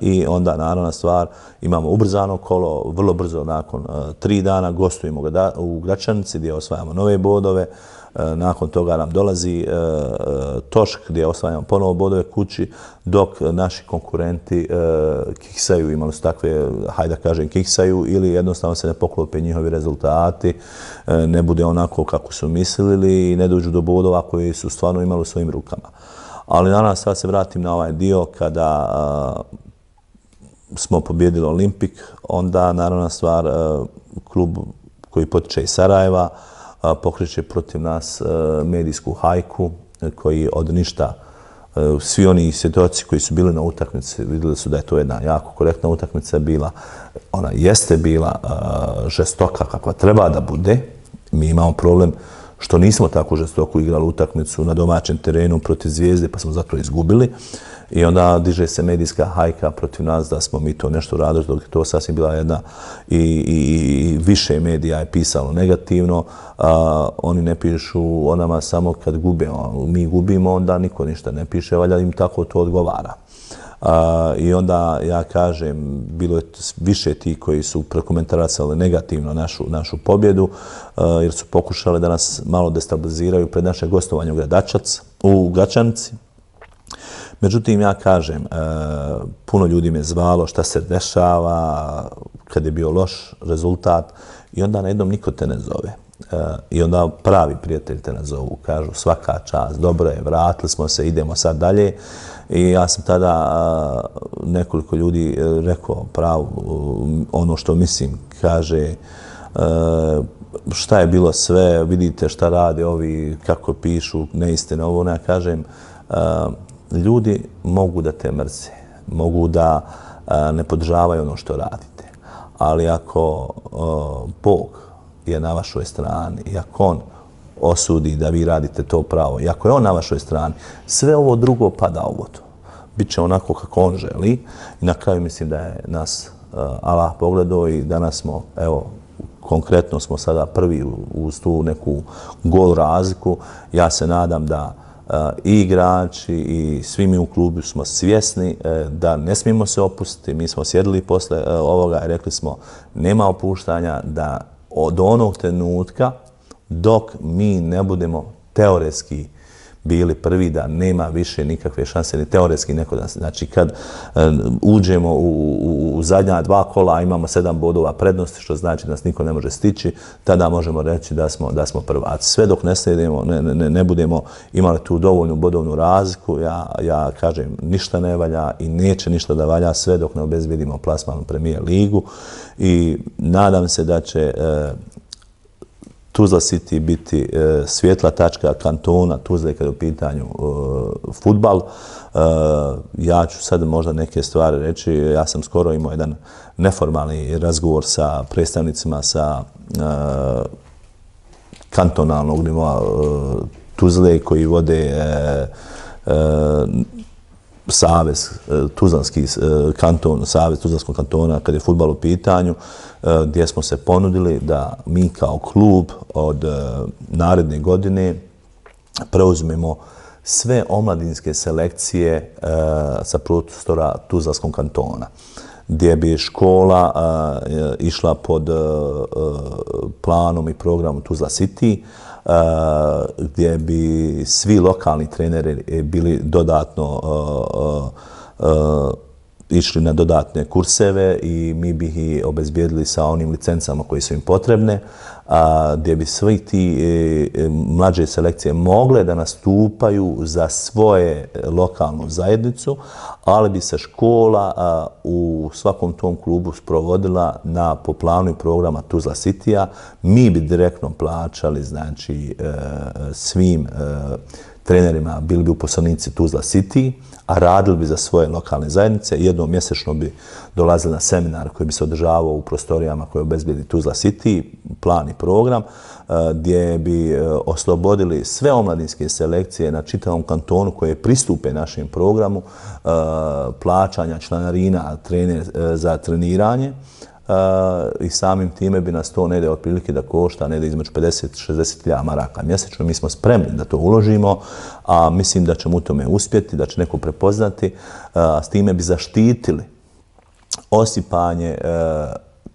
i onda naravna stvar imamo ubrzano kolo, vrlo brzo nakon tri dana gostujemo u Gračanici gdje osvajamo nove bodove, E, nakon toga nam dolazi e, e, Tošk gdje osvajamo ponovo bodove kući, dok naši konkurenti kiksaju, imali su takve, hajde kažem, kiksaju ili jednostavno se ne poklope njihovi rezultati, ne bude onako kako su mislili i ne dođu do bodova koji su stvarno imali u svojim rukama. Ali na nas sad se vratim na ovaj dio kada smo pobjedili Olimpik, onda naravna stvar klub koji potiče iz Sarajeva, pokreće protiv nas e, medijsku hajku e, koji od ništa e, svi oni svjedoci koji su bili na utakmici vidjeli su da je to jedna jako korektna utakmica bila. Ona jeste bila žestoka kakva treba da bude. Mi imamo problem što nismo tako žestoko igrali utakmicu na domaćem terenu protiv zvijezde pa smo zato izgubili. I onda diže se medijska hajka protiv nas da smo mi to nešto radili, dok je to sasvim bila jedna i, i, i više medija je pisalo negativno. A, oni ne pišu o nama samo kad gubimo. Mi gubimo, onda niko ništa ne piše, valja im tako to odgovara. A, I onda ja kažem, bilo je više ti koji su prekomentaracali negativno našu, našu pobjedu, a, jer su pokušali da nas malo destabiliziraju pred naše gostovanje u Gradačac, u Gačanici, Međutim, ja kažem, e, puno ljudi me zvalo šta se dešava, kad je bio loš rezultat i onda na jednom niko te ne zove. E, I onda pravi prijatelj te nazovu, kažu svaka čast, dobro je, vratili smo se, idemo sad dalje. I ja sam tada e, nekoliko ljudi rekao pravo ono što mislim, kaže šta je bilo sve, vidite šta rade ovi, kako pišu, neistina ovo, ne, ono. ja kažem, ljudi mogu da te mrze, mogu da ne podržavaju ono što radite. Ali ako Bog je na vašoj strani i ako On osudi da vi radite to pravo, i ako je On na vašoj strani, sve ovo drugo pada u vodu. Biće onako kako On želi. I na kraju mislim da je nas Allah pogledao i danas smo, evo, konkretno smo sada prvi uz tu neku gol razliku. Ja se nadam da E, i igrači i svi mi u klubu smo svjesni e, da ne smijemo se opustiti. Mi smo sjedili posle e, ovoga i rekli smo nema opuštanja da od onog trenutka dok mi ne budemo teoretski igrači bili prvi da nema više nikakve šanse, ni teoretski neko da Znači, kad uđemo u, u, u zadnja dva kola, imamo sedam bodova prednosti, što znači da nas niko ne može stići, tada možemo reći da smo, da smo prvaci. Sve dok ne sledimo, ne, ne, ne budemo imali tu dovoljnu bodovnu razliku, ja, ja kažem, ništa ne valja i neće ništa da valja sve dok ne obezbedimo plasmanu premijer ligu i nadam se da će e, Tuzla City biti e, svjetla tačka kantona Tuzle kada je u pitanju e, futbal. E, ja ću sad možda neke stvari reći. Ja sam skoro imao jedan neformalni razgovor sa predstavnicima sa e, kantonalnog nivoa e, Tuzle koji vode e, e savez, e, Tuzlanski e, kanton, savez Tuzlanskog kantona kad je futbal u pitanju, e, gdje smo se ponudili da mi kao klub od naredne godine preuzmemo sve omladinske selekcije sa prostora Tuzlanskog kantona gdje bi škola išla pod planom i programom Tuzla City, gdje bi svi lokalni treneri e, bili dodatno išli na dodatne kurseve i mi bi ih obezbijedili sa onim licencama koje su im potrebne a, gdje bi svi ti e, e, mlađe selekcije mogle da nastupaju za svoje e, lokalnu zajednicu, ali bi se škola u svakom tom klubu sprovodila na po programa Tuzla City-a. Mi bi direktno plaćali znači, svim trenerima, bili bi uposlenici Tuzla City, a radili bi za svoje lokalne zajednice. Jednom mjesečno bi dolazili na seminar koji bi se održavao u prostorijama koje obezbijedi Tuzla City, plan i program, e, gdje bi e, oslobodili sve omladinske selekcije na čitavom kantonu koje pristupe našem programu e, plaćanja članarina trener, za treniranje, i samim time bi nas to nede otprilike da košta nede između 50-60 lja maraka mjesečno. Mi smo spremni da to uložimo, a mislim da ćemo u tome uspjeti, da će neko prepoznati. S time bi zaštitili osipanje e,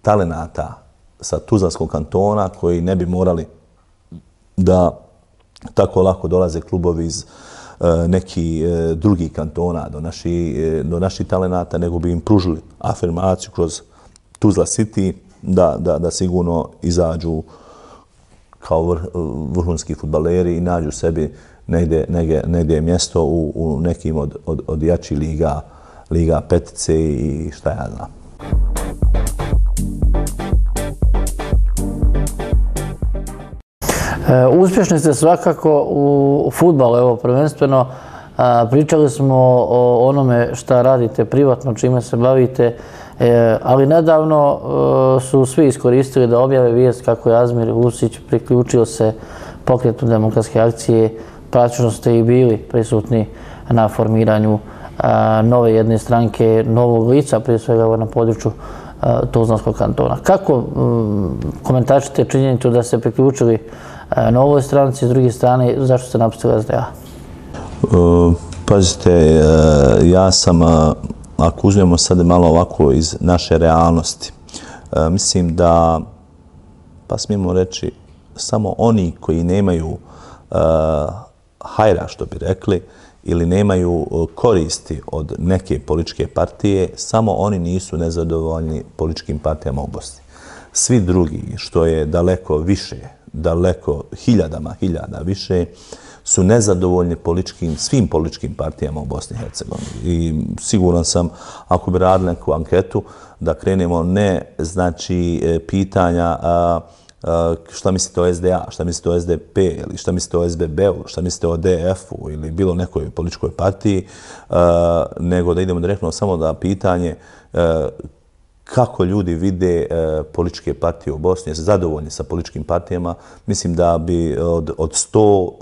talenata sa Tuzlanskog kantona koji ne bi morali da tako lako dolaze klubovi iz e, neki e, drugi kantona do naših do naši talenata, nego bi im pružili afirmaciju kroz Tuzla City da, da, da sigurno izađu kao vr, vrhunski futbaleri i nađu sebi negde, negde, negde mjesto u, u nekim od, od, od jači liga, liga petice i šta ja znam. E, uspješni ste svakako u futbalu, evo prvenstveno. A, pričali smo o onome šta radite privatno, čime se bavite. Eh, ali nedavno eh, su svi iskoristili da objave vijest kako je Azmir Usić priključio se pokretu demokratske akcije, praćno ste i bili prisutni na formiranju eh, nove jedne stranke, novog lica, prije svega na području Tuzlanskog kantona. Kako mm, komentačite činjenicu da ste priključili na ovoj stranici, s druge strane, zašto ste napustili SDA? Pazite, ja sam ako uzmemo sad malo ovako iz naše realnosti, e, mislim da, pa smijemo reći, samo oni koji nemaju uh, hajra, što bi rekli, ili nemaju e, koristi od neke političke partije, samo oni nisu nezadovoljni političkim partijama u Bosni. Svi drugi, što je daleko više, daleko hiljadama hiljada više, su nezadovoljni političkim, svim političkim partijama u Bosni i Hercegovini. I siguran sam, ako bi radili neku anketu, da krenemo ne, znači, e, pitanja šta mislite o SDA, šta mislite o SDP ili šta mislite o sbb šta mislite o DF-u ili bilo nekoj političkoj partiji, nego da idemo direktno samo da pitanje e, kako ljudi vide e, političke partije u Bosni, jesu zadovoljni sa političkim partijama, mislim da bi od, od sto,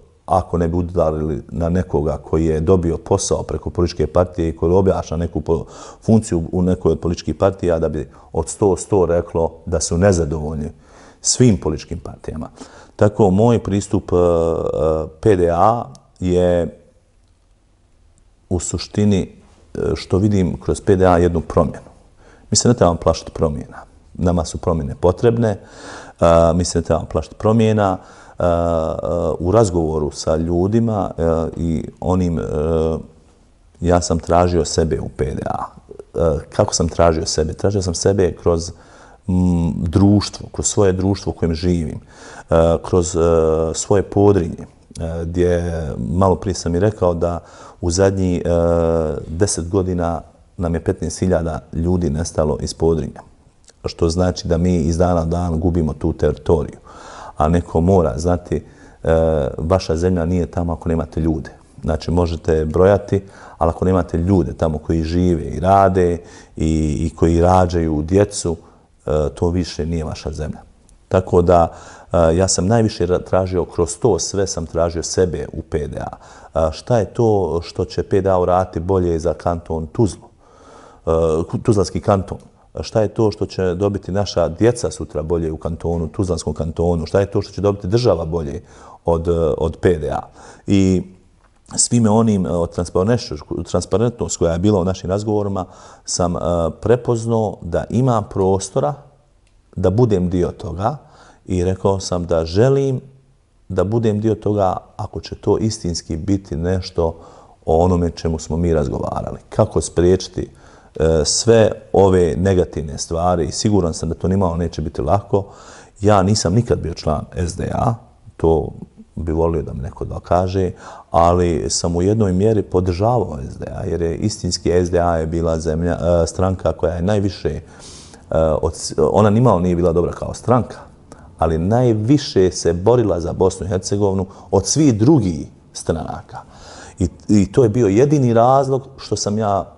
e, ako ne bi udarili na nekoga koji je dobio posao preko političke partije i koji je objašna neku funkciju u nekoj od političkih partija, da bi od sto, sto reklo da su nezadovoljni svim političkim partijama. Tako, moj pristup e, PDA je u suštini, što vidim kroz PDA, jednu promjenu. Mi se ne trebamo plašati promjena. Nama su promjene potrebne. Mi se ne trebamo plašati promjena. U razgovoru sa ljudima i onim, ja sam tražio sebe u PDA. Kako sam tražio sebe? Tražio sam sebe kroz društvo, kroz svoje društvo u kojem živim, kroz svoje podrinje, gdje malo prije sam i rekao da u zadnji deset godina nam je 15.000 ljudi nestalo iz Podrinja. Što znači da mi iz dana u dan gubimo tu teritoriju. A neko mora znati, e, vaša zemlja nije tamo ako nemate ljude. Znači, možete brojati, ali ako nemate ljude tamo koji žive i rade i, i koji rađaju u djecu, e, to više nije vaša zemlja. Tako da, e, ja sam najviše tražio, kroz to sve sam tražio sebe u PDA. E, šta je to što će PDA urati bolje za kanton Tuzlu? Eh, tuzlanski kanton. Šta je to što će dobiti naša djeca sutra bolje u kantonu, Tuzlanskom kantonu? Šta je to što će dobiti država bolje od, eh, od PDA? I svime onim eh, od transparentnost koja je bila u našim razgovorima sam prepoznao da ima prostora da budem dio toga i rekao sam da želim da budem dio toga ako će to istinski biti nešto o onome čemu smo mi razgovarali. Kako spriječiti uh, E, sve ove negativne stvari i siguran sam da to nimalo neće biti lako. Ja nisam nikad bio član SDA, to bi volio da mi neko da kaže, ali sam u jednoj mjeri podržavao SDA, jer je istinski SDA je bila zemlja, e, stranka koja je najviše, e, ona nimalo nije bila dobra kao stranka, ali najviše se borila za Bosnu i Hercegovinu od svih drugih stranaka. I, I to je bio jedini razlog što sam ja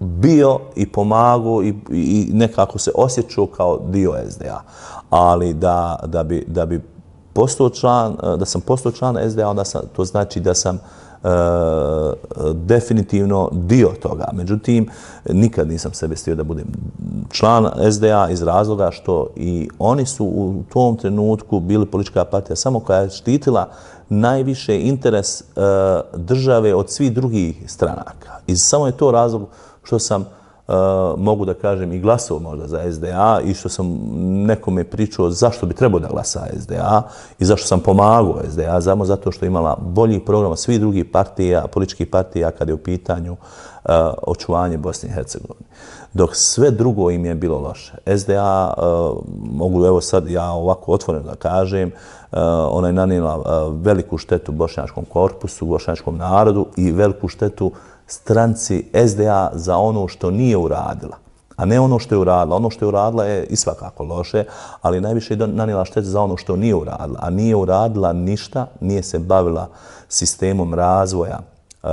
bio i pomagao i, i nekako se osjećao kao dio SDA. Ali da, da bi, da bi postao član, da sam postao član SDA, onda sam, to znači da sam e, definitivno dio toga. Međutim, nikad nisam sebe stio da budem član SDA iz razloga što i oni su u tom trenutku bili politička partija samo koja je štitila najviše interes e, države od svih drugih stranaka. I samo je to razlog što sam Uh, mogu da kažem i glasao možda za SDA i što sam nekome pričao zašto bi trebao da glasa SDA i zašto sam pomagao SDA samo zato što imala bolji program svi drugi partija, politički partija kada je u pitanju uh, očuvanje Bosne i Hercegovine. Dok sve drugo im je bilo loše. SDA uh, e, mogu evo sad ja ovako otvoreno da kažem uh, Eh, ona je nanijela eh, veliku štetu bošnjačkom korpusu, bošnjačkom narodu i veliku štetu stranci SDA za ono što nije uradila. A ne ono što je uradila. Ono što je uradila je i svakako loše, ali najviše je nanijela štetu za ono što nije uradila. A nije uradila ništa, nije se bavila sistemom razvoja eh,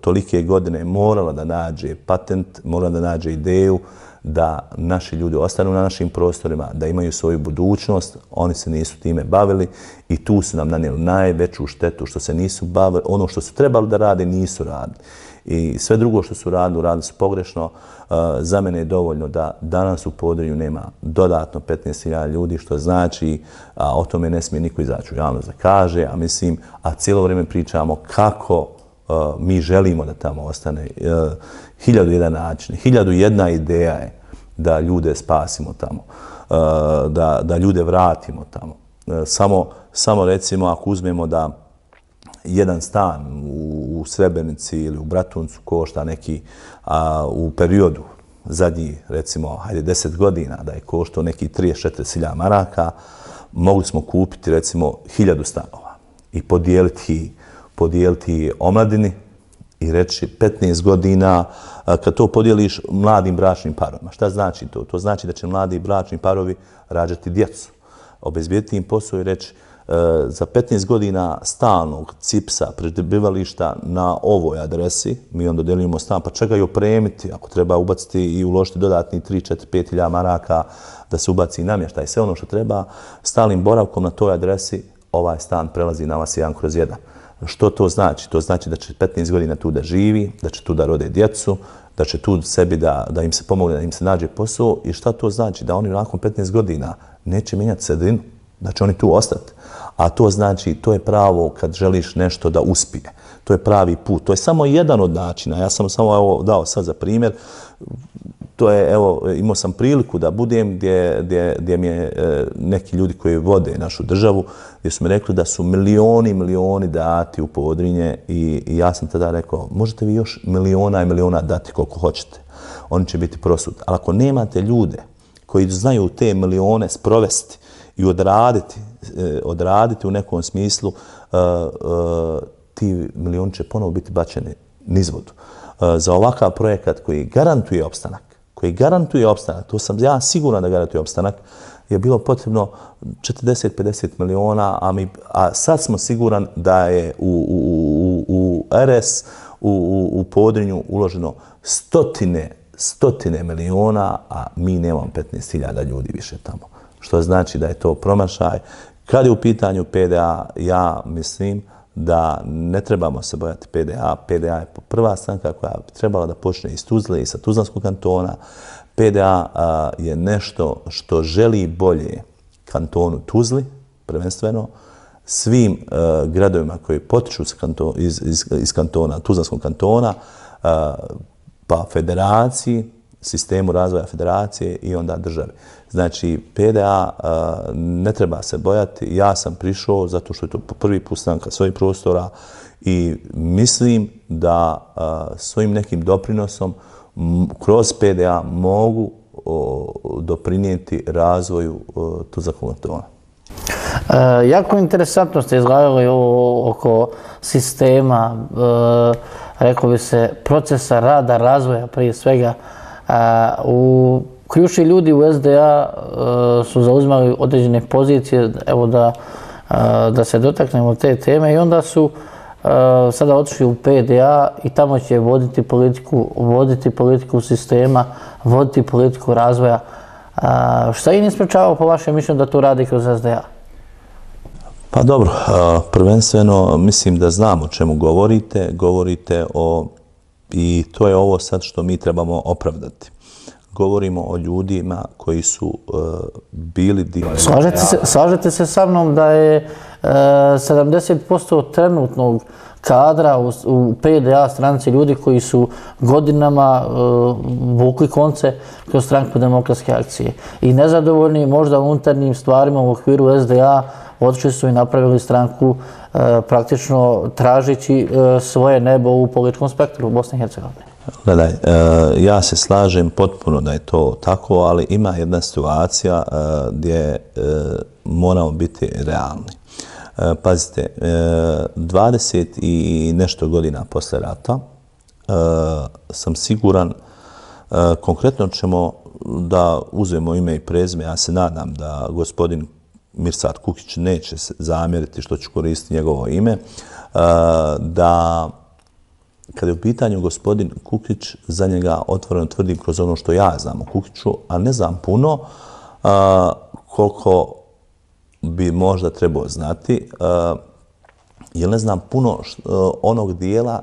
tolike godine morala da nađe patent, morala da nađe ideju, da naši ljudi ostanu na našim prostorima, da imaju svoju budućnost, oni se nisu time bavili i tu su nam nanijeli najveću štetu što se nisu bavili, ono što su trebali da rade, nisu radili. I sve drugo što su radili, radili su pogrešno. E, za mene je dovoljno da danas u podrinju nema dodatno 15.000 ljudi, što znači, a o tome ne smije niko izaći u javnost da kaže, a mislim, a cijelo vrijeme pričamo kako e, mi želimo da tamo ostane. E, hiljadu jedan način, hiljadu jedna ideja je da ljude spasimo tamo, uh, da, da ljude vratimo tamo. Uh, samo, samo recimo ako uzmemo da jedan stan u, u Srebrenici ili u Bratuncu košta neki a, u periodu zadnji, recimo, hajde, deset godina, da je košto neki 34 silja maraka, mogli smo kupiti, recimo, hiljadu stanova i podijeliti, podijeliti omladini i reći 15 godina uh, kad to podijeliš mladim bračnim parovima. Šta znači to? To znači da će mladi bračni parovi rađati djecu. Obezbijediti im posao i reći e, za 15 godina stalnog cipsa, predbivališta na ovoj adresi, mi onda delimo stan, pa čega je opremiti, ako treba ubaciti i uložiti dodatni 3, 4, 5 ilja maraka da se ubaci i namještaj, sve ono što treba, stalim boravkom na toj adresi, ovaj stan prelazi na vas 1 kroz 1. Što to znači? To znači da će 15 godina tu da živi, da će tu da rode djecu, da će tu sebi da, da im se pomogne, da im se nađe posao. I šta to znači? Da oni nakon 15 godina neće mijenjati sredinu, da znači, će oni tu ostati. A to znači, to je pravo kad želiš nešto da uspije. To je pravi put. To je samo jedan od načina. Ja sam samo evo dao sad za primjer to je, evo, imao sam priliku da budem gdje, gdje, gdje mi je e, neki ljudi koji vode našu državu, gdje su mi rekli da su milioni, milioni dati u Podrinje i, i ja sam tada rekao, možete vi još miliona i miliona dati koliko hoćete. Oni će biti prosud. Ali ako nemate ljude koji znaju te milione sprovesti i odraditi, e, odraditi u nekom smislu, e, ti milioni će ponovo biti bačeni nizvodu. Za ovakav projekat koji garantuje opstanak, koji garantuje opstanak, to sam ja siguran da garantuje opstanak, je bilo potrebno 40-50 miliona, a, mi, a sad smo siguran da je u, u, u, u RS, u, u, u Podrinju uloženo stotine, stotine miliona, a mi nemam 15.000 ljudi više tamo. Što znači da je to promašaj. Kad je u pitanju PDA, ja mislim, da ne trebamo se bojati PDA. PDA je prva stranka koja je trebala da počne iz Tuzle i sa Tuzlanskog kantona. PDA a, je nešto što želi bolje kantonu Tuzli, prvenstveno, svim a, gradovima koji potiču sa kanton, iz, iz, iz kantona, Tuzlanskog kantona, a, pa federaciji, sistemu razvoja federacije i onda države. Znači, PDA ne treba se bojati. Ja sam prišao zato što je to prvi put stanka svojih prostora i mislim da svojim nekim doprinosom kroz PDA mogu doprinijeti razvoju tu zakonatona. E, jako interesantno ste izgledali ovo oko sistema, e, rekao bi se, procesa rada, razvoja prije svega. U ključni ljudi u SDA e, su zauzmali određene pozicije, evo da, da se dotaknemo te teme i onda su e, sada otišli u PDA i tamo će voditi politiku, voditi politiku sistema, voditi politiku razvoja. Šta je nispričavao po vašem mišljenju da to radi kroz SDA? Pa dobro, prvenstveno mislim da znam o čemu govorite. Govorite o I to je ovo sad što mi trebamo opravdati. Govorimo o ljudima koji su e, bili dio... Slažete, slažete se sa mnom da je 70% e, trenutnog kadra u, PDA stranci ljudi koji su godinama uh, vukli konce kroz stranku demokratske akcije i nezadovoljni možda unutarnjim stvarima u okviru SDA otišli su i napravili stranku e, praktično tražići e, svoje nebo u političkom spektru u Bosni i Hercegovini. Gledaj, e, ja se slažem potpuno da je to tako, ali ima jedna situacija gdje moramo biti realni. Pazite, 20 i nešto godina posle rata sam siguran, konkretno ćemo da uzmemo ime i prezme, ja se nadam da gospodin Mirsad Kukić neće se zamjeriti što ću koristiti njegovo ime, e, da kada je u pitanju gospodin Kukić, za njega otvoreno tvrdim kroz ono što ja znam o Kukiću, a ne znam puno e, koliko bi možda trebao znati, e, jer ne znam puno onog dijela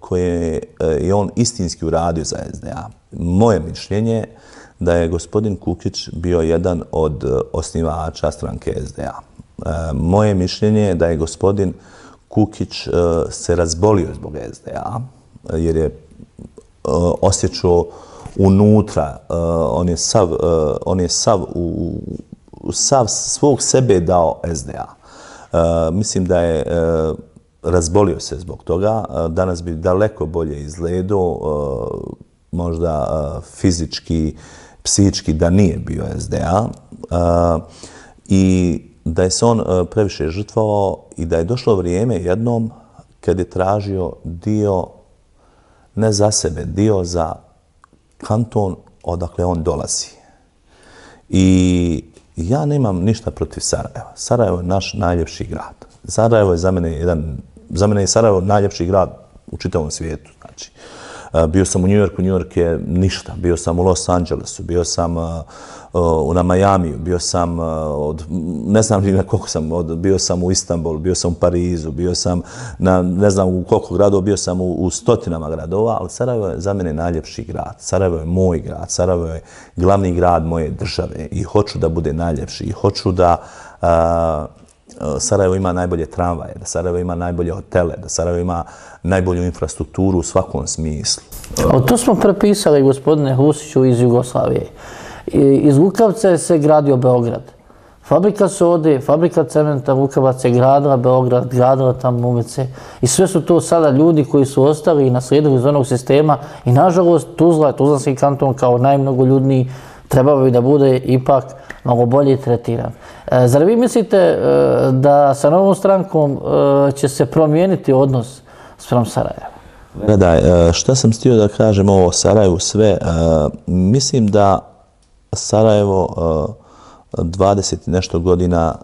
koje je on istinski uradio za SDA. Moje mišljenje je da je gospodin Kukić bio jedan od e, osnivača stranke SDA. E, moje mišljenje je da je gospodin Kukić e, se razbolio zbog SDA, jer je osjećao unutra, on je sav, on je sav, u, sav svog sebe dao SDA. Mislim da je razbolio se zbog toga. Danas bi daleko bolje izgledao, možda fizički, psički da nije bio SDA i da je se on previše žrtvovao i da je došlo vrijeme jednom kad je tražio dio, ne za sebe, dio za kanton odakle on dolazi. I ja nemam ništa protiv Sarajeva. Sarajevo je naš najljepši grad. Sarajevo je za mene jedan, za mene je Sarajevo najljepši grad u čitavom svijetu. Znači, uh, bio sam u New Yorku, New York je ništa. Bio sam u Los Angelesu, bio sam uh, na Majamiju, bio sam od, ne znam ni na koliko sam, bio sam u Istanbulu, bio sam u Parizu, bio sam na ne znam u koliko gradova, bio sam u, stotinama gradova, ali Sarajevo je za mene najljepši grad. Sarajevo je moj grad, Sarajevo je glavni grad moje države i hoću da bude najljepši i hoću da Sarajevo ima najbolje tramvaje, da Sarajevo ima najbolje hotele, da Sarajevo ima najbolju infrastrukturu u svakom smislu. O, to smo prepisali, gospodine Husiću, iz Jugoslavije. I, iz Lukavca je se gradio Beograd. Fabrika ode, fabrika cementa Vukavac je gradila Beograd, gradila tam Mumice. I sve su to sada ljudi koji su ostali i naslijedili iz onog sistema. I nažalost, Tuzla je Tuzlanski kanton kao najmnogoljudniji trebao bi da bude ipak mnogo bolje tretiran. E, zar vi mislite e, da sa novom strankom e, će se promijeniti odnos s prom Sarajeva? Gledaj, šta sam stio da kažem ovo Sarajevu sve, mislim da Sarajevo 20 i nešto godina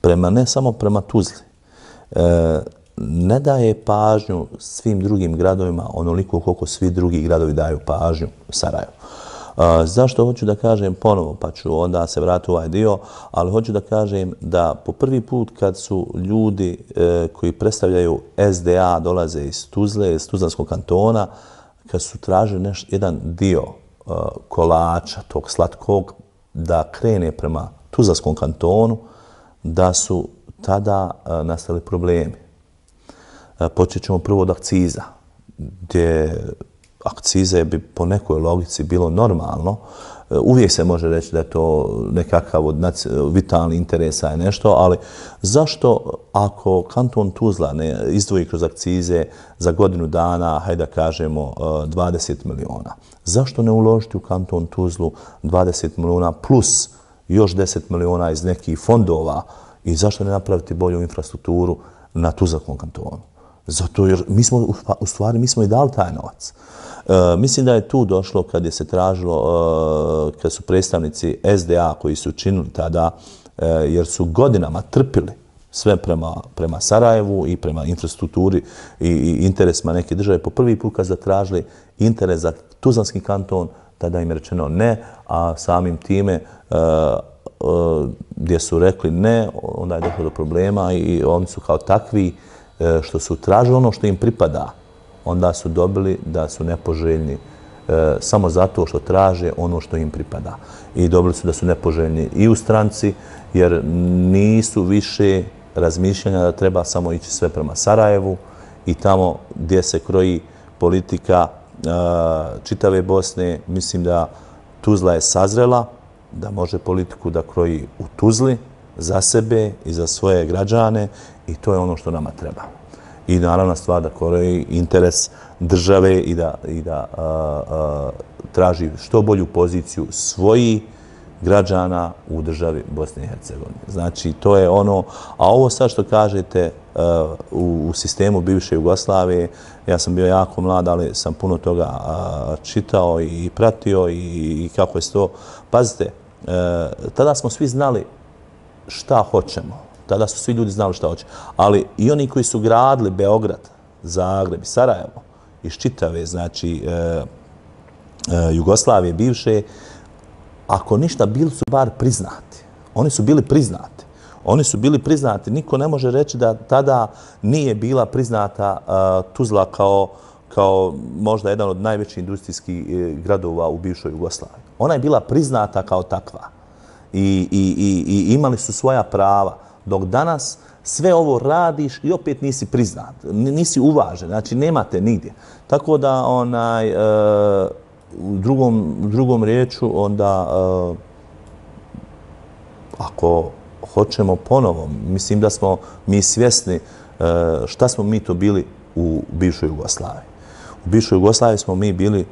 prema, ne samo prema Tuzli, ne daje pažnju svim drugim gradovima onoliko koliko svi drugi gradovi daju pažnju Sarajevu. A, Zašto hoću da kažem ponovo, pa ću onda se vrati u ovaj dio, ali hoću da kažem da po prvi put kad su ljudi e, koji predstavljaju SDA dolaze iz Tuzle, iz Tuzlanskog kantona, kad su tražili neš, jedan dio e, kolača tog slatkog da krene prema Tuzlanskom kantonu, da su tada e, nastali problemi. Počet ćemo prvo od akciza, gdje akcize bi po nekoj logici bilo normalno, e, uvijek se može reći da je to nekakav od vitalnih interesa je nešto, ali zašto ako kanton Tuzla ne izdvoji kroz akcize za godinu dana, hajde da kažemo 20 e, miliona, zašto ne uložiti u kanton Tuzlu 20 miliona plus još 10 miliona iz nekih fondova i zašto ne napraviti bolju infrastrukturu na Tuzlakom kantonu? Zato jer mi smo, u stvari, mi smo i dali taj novac. E, mislim da je tu došlo kad je se tražilo, e, kad su predstavnici SDA koji su činili tada, e, jer su godinama trpili sve prema, prema Sarajevu i prema infrastrukturi i, i interesima neke države. Po prvi put kad zatražili interes za Tuzlanski kanton, tada im je rečeno ne, a samim time e, e gdje su rekli ne, onda je došlo do problema i, oni su kao takvi E, što su tražili ono što im pripada, onda su dobili da su nepoželjni e, samo zato što traže ono što im pripada. I dobili su da su nepoželjni i u stranci, jer nisu više razmišljanja da treba samo ići sve prema Sarajevu i tamo gdje se kroji politika e, čitave Bosne, mislim da Tuzla je sazrela, da može politiku da kroji u Tuzli, za sebe i za svoje građane i to je ono što nama treba. I naravna stvar da koreji interes države i da, i da a, a, traži što bolju poziciju svoji građana u državi Bosne i Hercegovine. Znači, to je ono, a ovo sad što kažete u, u sistemu bivše Jugoslavije, ja sam bio jako mlad, ali sam puno toga čitao i pratio i, i kako je to. Pazite, e, tada smo svi znali šta hoćemo. Tada su svi ljudi znali šta hoće. Ali i oni koji su gradili Beograd, Zagreb i Sarajevo, iz čitave, znači, e, e, Jugoslavije bivše, ako ništa, bili su bar priznati. Oni su bili priznati. Oni su bili priznati. Niko ne može reći da tada nije bila priznata e, Tuzla kao, kao možda jedan od najvećih industrijskih e, gradova u bivšoj Jugoslaviji. Ona je bila priznata kao takva i i, i, i imali su svoja prava, dok danas sve ovo radiš i opet nisi priznat, nisi uvažen, znači nema te nigdje. Tako da, onaj, e, u drugom u drugom riječu, onda, e, ako hoćemo ponovo, mislim da smo mi svjesni e, šta smo mi to bili u bivšoj Jugoslavi. U bivšoj Jugoslavi smo mi bili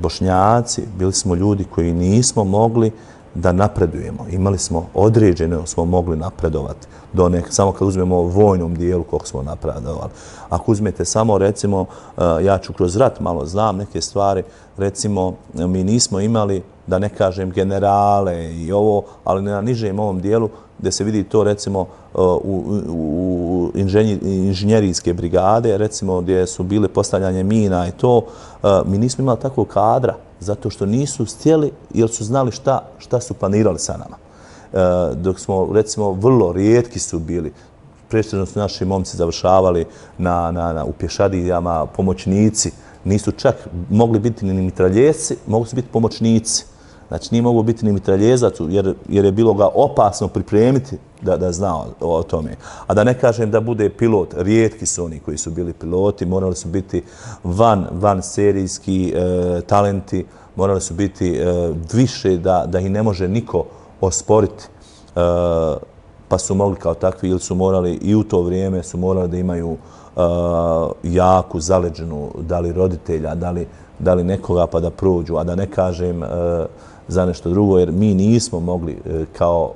bošnjaci, bili smo ljudi koji nismo mogli, da napredujemo. Imali smo određene, smo mogli napredovati. do nek, Samo kad uzmemo vojnom dijelu koliko smo napredovali. Ako uzmete samo, recimo, e, ja ću kroz rat malo znam neke stvari, recimo, mi nismo imali, da ne kažem, generale i ovo, ali na nižem ovom dijelu, gdje se vidi to, recimo, e, u inženjerijske brigade, recimo, gdje su bile postavljanje mina i to, e, mi nismo imali takvog kadra zato što nisu stjeli jer su znali šta šta su planirali sa nama. E, dok smo, recimo, vrlo rijetki su bili, prečetno su naši momci završavali na, na, u pješadijama, pomoćnici, nisu čak mogli biti ni mitraljeci, mogli su biti pomoćnici. Znači nije mogu biti ni mitraljezac, jer, jer je bilo ga opasno pripremiti da, da zna o, o tome. A da ne kažem da bude pilot, rijetki su oni koji su bili piloti, morali su biti van, van serijski e, talenti, morali su biti e, više da, da ih ne može niko osporiti. E, pa su mogli kao takvi ili su morali i u to vrijeme su morali da imaju uh, jaku zaleđenu da li roditelja, da li, da li nekoga pa da prođu, a da ne kažem uh, za nešto drugo, jer mi nismo mogli e, kao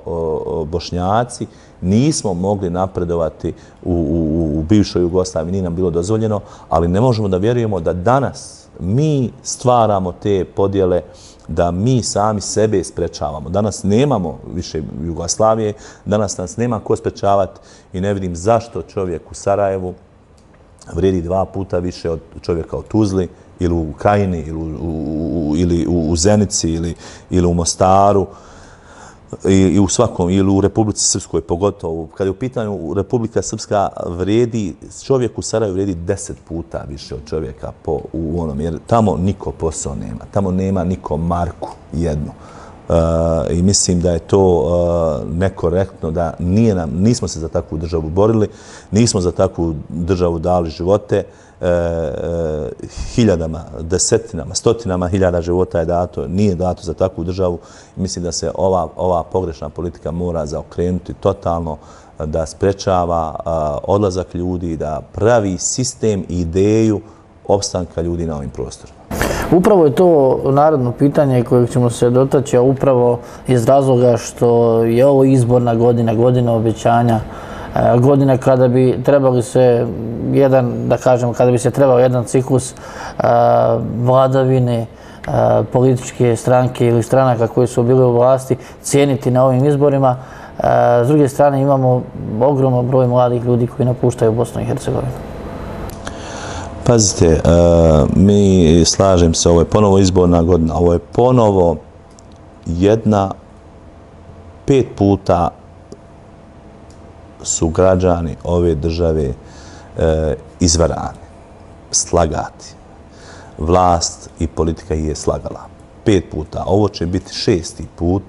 bošnjaci, nismo mogli napredovati u u, u bivšoj Jugoslaviji, nije nam bilo dozvoljeno, ali ne možemo da vjerujemo da danas mi stvaramo te podjele da mi sami sebe isprečavamo. Danas nemamo više Jugoslavije, danas nas nema ko sprečavati i ne vidim zašto čovjek u Sarajevu vredi dva puta više od čovjeka u Tuzli, ili u Kajini, ili u, ili u, u Zenici, ili, ili u Mostaru, i, i u svakom, ili u Republici Srpskoj pogotovo. Kad je u pitanju Republika Srpska vredi, čovjek u Sarajevu vredi deset puta više od čovjeka po, u onom, jer tamo niko posao nema, tamo nema niko marku jednu i mislim da je to e, nekorektno, da nije nam, nismo se za takvu državu borili, nismo za takvu državu dali živote, e, e, hiljadama, desetinama, stotinama hiljada života je dato, nije dato za takvu državu. Mislim da se ova, ova pogrešna politika mora zaokrenuti totalno, da sprečava odlazak ljudi, da pravi sistem i ideju opstanka ljudi na ovim prostorima. Upravo je to narodno pitanje kojeg ćemo se dotaći, a upravo iz razloga što je ovo izborna godina, godina obećanja, e, godina kada bi trebali se jedan, da kažem, kada bi se trebao jedan ciklus e, vladavine e, političke stranke ili stranaka koje su bile u vlasti cijeniti na ovim izborima. S druge strane imamo ogromno broj mladih ljudi koji napuštaju Bosnu i Hercegovinu pazite, e, mi slažem se, ovo je ponovo izborna godina, ovo je ponovo jedna, pet puta su građani ove države e, izvarani, slagati. Vlast i politika je slagala. Pet puta. Ovo će biti šesti put.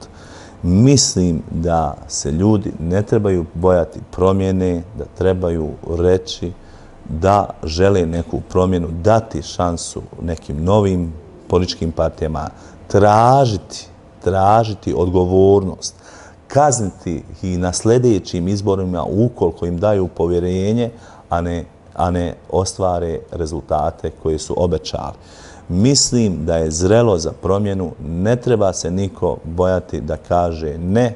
Mislim da se ljudi ne trebaju bojati promjene, da trebaju reći, da trebaju reći, da žele neku promjenu, dati šansu nekim novim političkim partijama, tražiti, tražiti odgovornost, kazniti ih na sljedećim izborima ukoliko im daju povjerenje, a ne, a ne ostvare rezultate koje su obećali. Mislim da je zrelo za promjenu, ne treba se niko bojati da kaže ne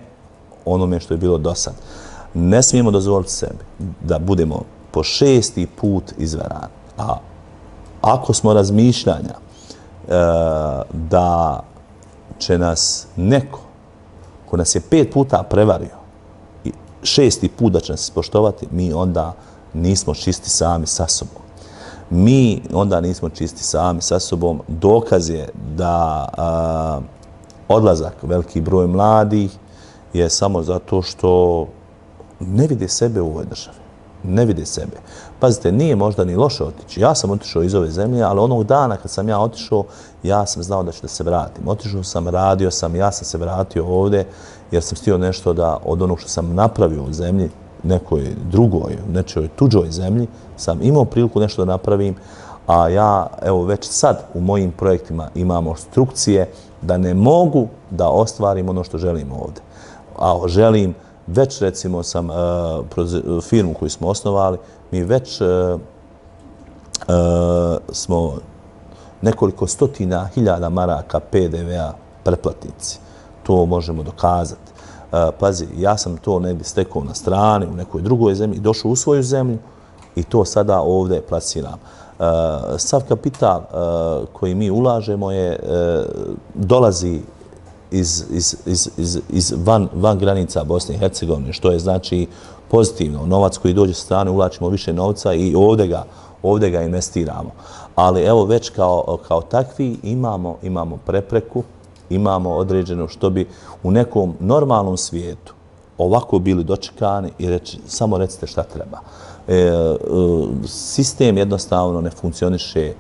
onome što je bilo do sad. Ne smijemo dozvoliti sebi da budemo po šesti put izveran. A ako smo razmišljanja e, da će nas neko ko nas je pet puta prevario i šesti put da će nas ispoštovati, mi onda nismo čisti sami sa sobom. Mi onda nismo čisti sami sa sobom. Dokaz je da a, e, odlazak veliki broj mladih je samo zato što ne vide sebe u ovoj državi ne vide sebe. Pazite, nije možda ni loše otići. Ja sam otišao iz ove zemlje, ali onog dana kad sam ja otišao, ja sam znao da ću da se vratim. Otišao sam, radio sam, ja sam se vratio ovde, jer sam stio nešto da od onog što sam napravio u zemlji, nekoj drugoj, nečoj tuđoj zemlji, sam imao priliku nešto da napravim, a ja, evo, već sad u mojim projektima imamo strukcije da ne mogu da ostvarim ono što želim ovde. A želim već recimo sam e, firmu koju smo osnovali, mi već e, e, smo nekoliko stotina hiljada maraka PDV-a preplatnici. To možemo dokazati. Pazi, ja sam to negdje stekao na strani, u nekoj drugoj zemlji, došao u svoju zemlju i to sada ovdje plasiram. Sav kapital koji mi ulažemo je, dolazi iz van granica Bosne i Hercegovine, što je znači pozitivno. Novac koji dođe sa strane, ulačimo više novca i ovdje ga ga investiramo. Ali evo već kao takvi imamo prepreku, imamo određeno što bi u nekom normalnom svijetu ovako bili dočekani i samo recite šta treba. E, e, sistem jednostavno ne funkcioniše e,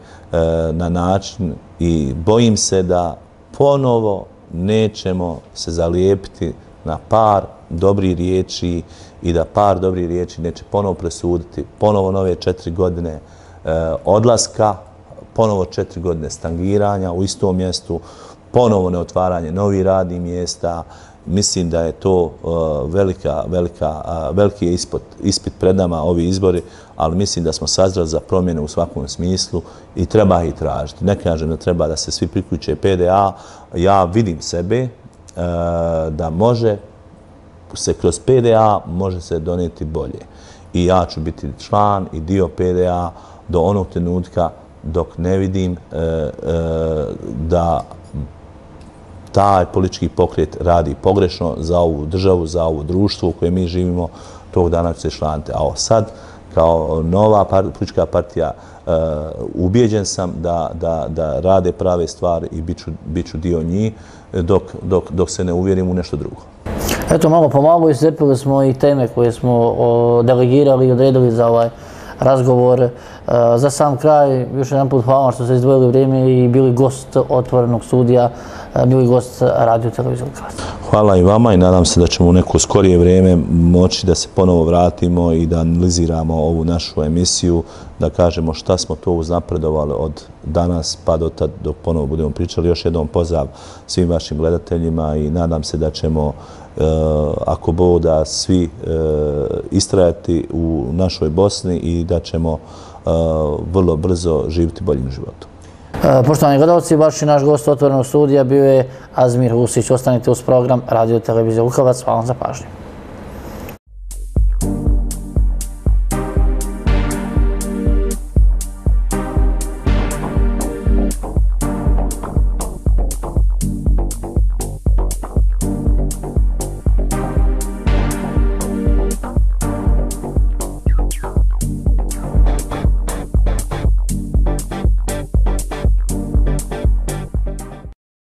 na način i bojim se da ponovo nećemo se zalijepiti na par dobri riječi i da par dobri riječi neće ponovo presuditi, ponovo nove četiri godine e, odlaska, ponovo četiri godine stangiranja u istom mjestu, ponovo neotvaranje novi radnih mjesta, mislim da je to uh, uh, veliki ispit pred nama, ovi izbori, ali mislim da smo sazrali za promjene u svakom smislu i treba ih tražiti. Ne kažem da treba da se svi priključe PDA. Ja vidim sebe uh, da može se kroz PDA može se donijeti bolje. I ja ću biti član i dio PDA do onog trenutka dok ne vidim da taj politički pokret radi pogrešno za ovu državu, za ovo društvo u kojem mi živimo tog dana će se članiti. A sad, kao nova politička partija, e, ubijeđen sam da rade prave stvari i bit ću dio njih dok se ne uvjerim u nešto drugo. Eto, malo pomalo iscrpili smo i teme koje smo delegirali i odredili za ovaj razgovor. E, za sam kraj, još jedan put hvala što ste izdvojili vrijeme i bili gost otvorenog studija, e, bili gost radio televizijog klasa. Hvala i vama i nadam se da ćemo u neko skorije vrijeme moći da se ponovo vratimo i da analiziramo ovu našu emisiju, da kažemo šta smo to uznapredovali od danas pa do tad dok ponovo budemo pričali. Još jednom pozdrav svim vašim gledateljima i nadam se da ćemo E, ako bovo da svi e, istrajati u našoj Bosni i da ćemo e, vrlo brzo živiti boljim životom. Poštovani gledalci, baš i naš gost otvorenog studija bio je Azmir Husić. Ostanite uz program Radio Televizija Ukavac. Hvala vam za pažnju.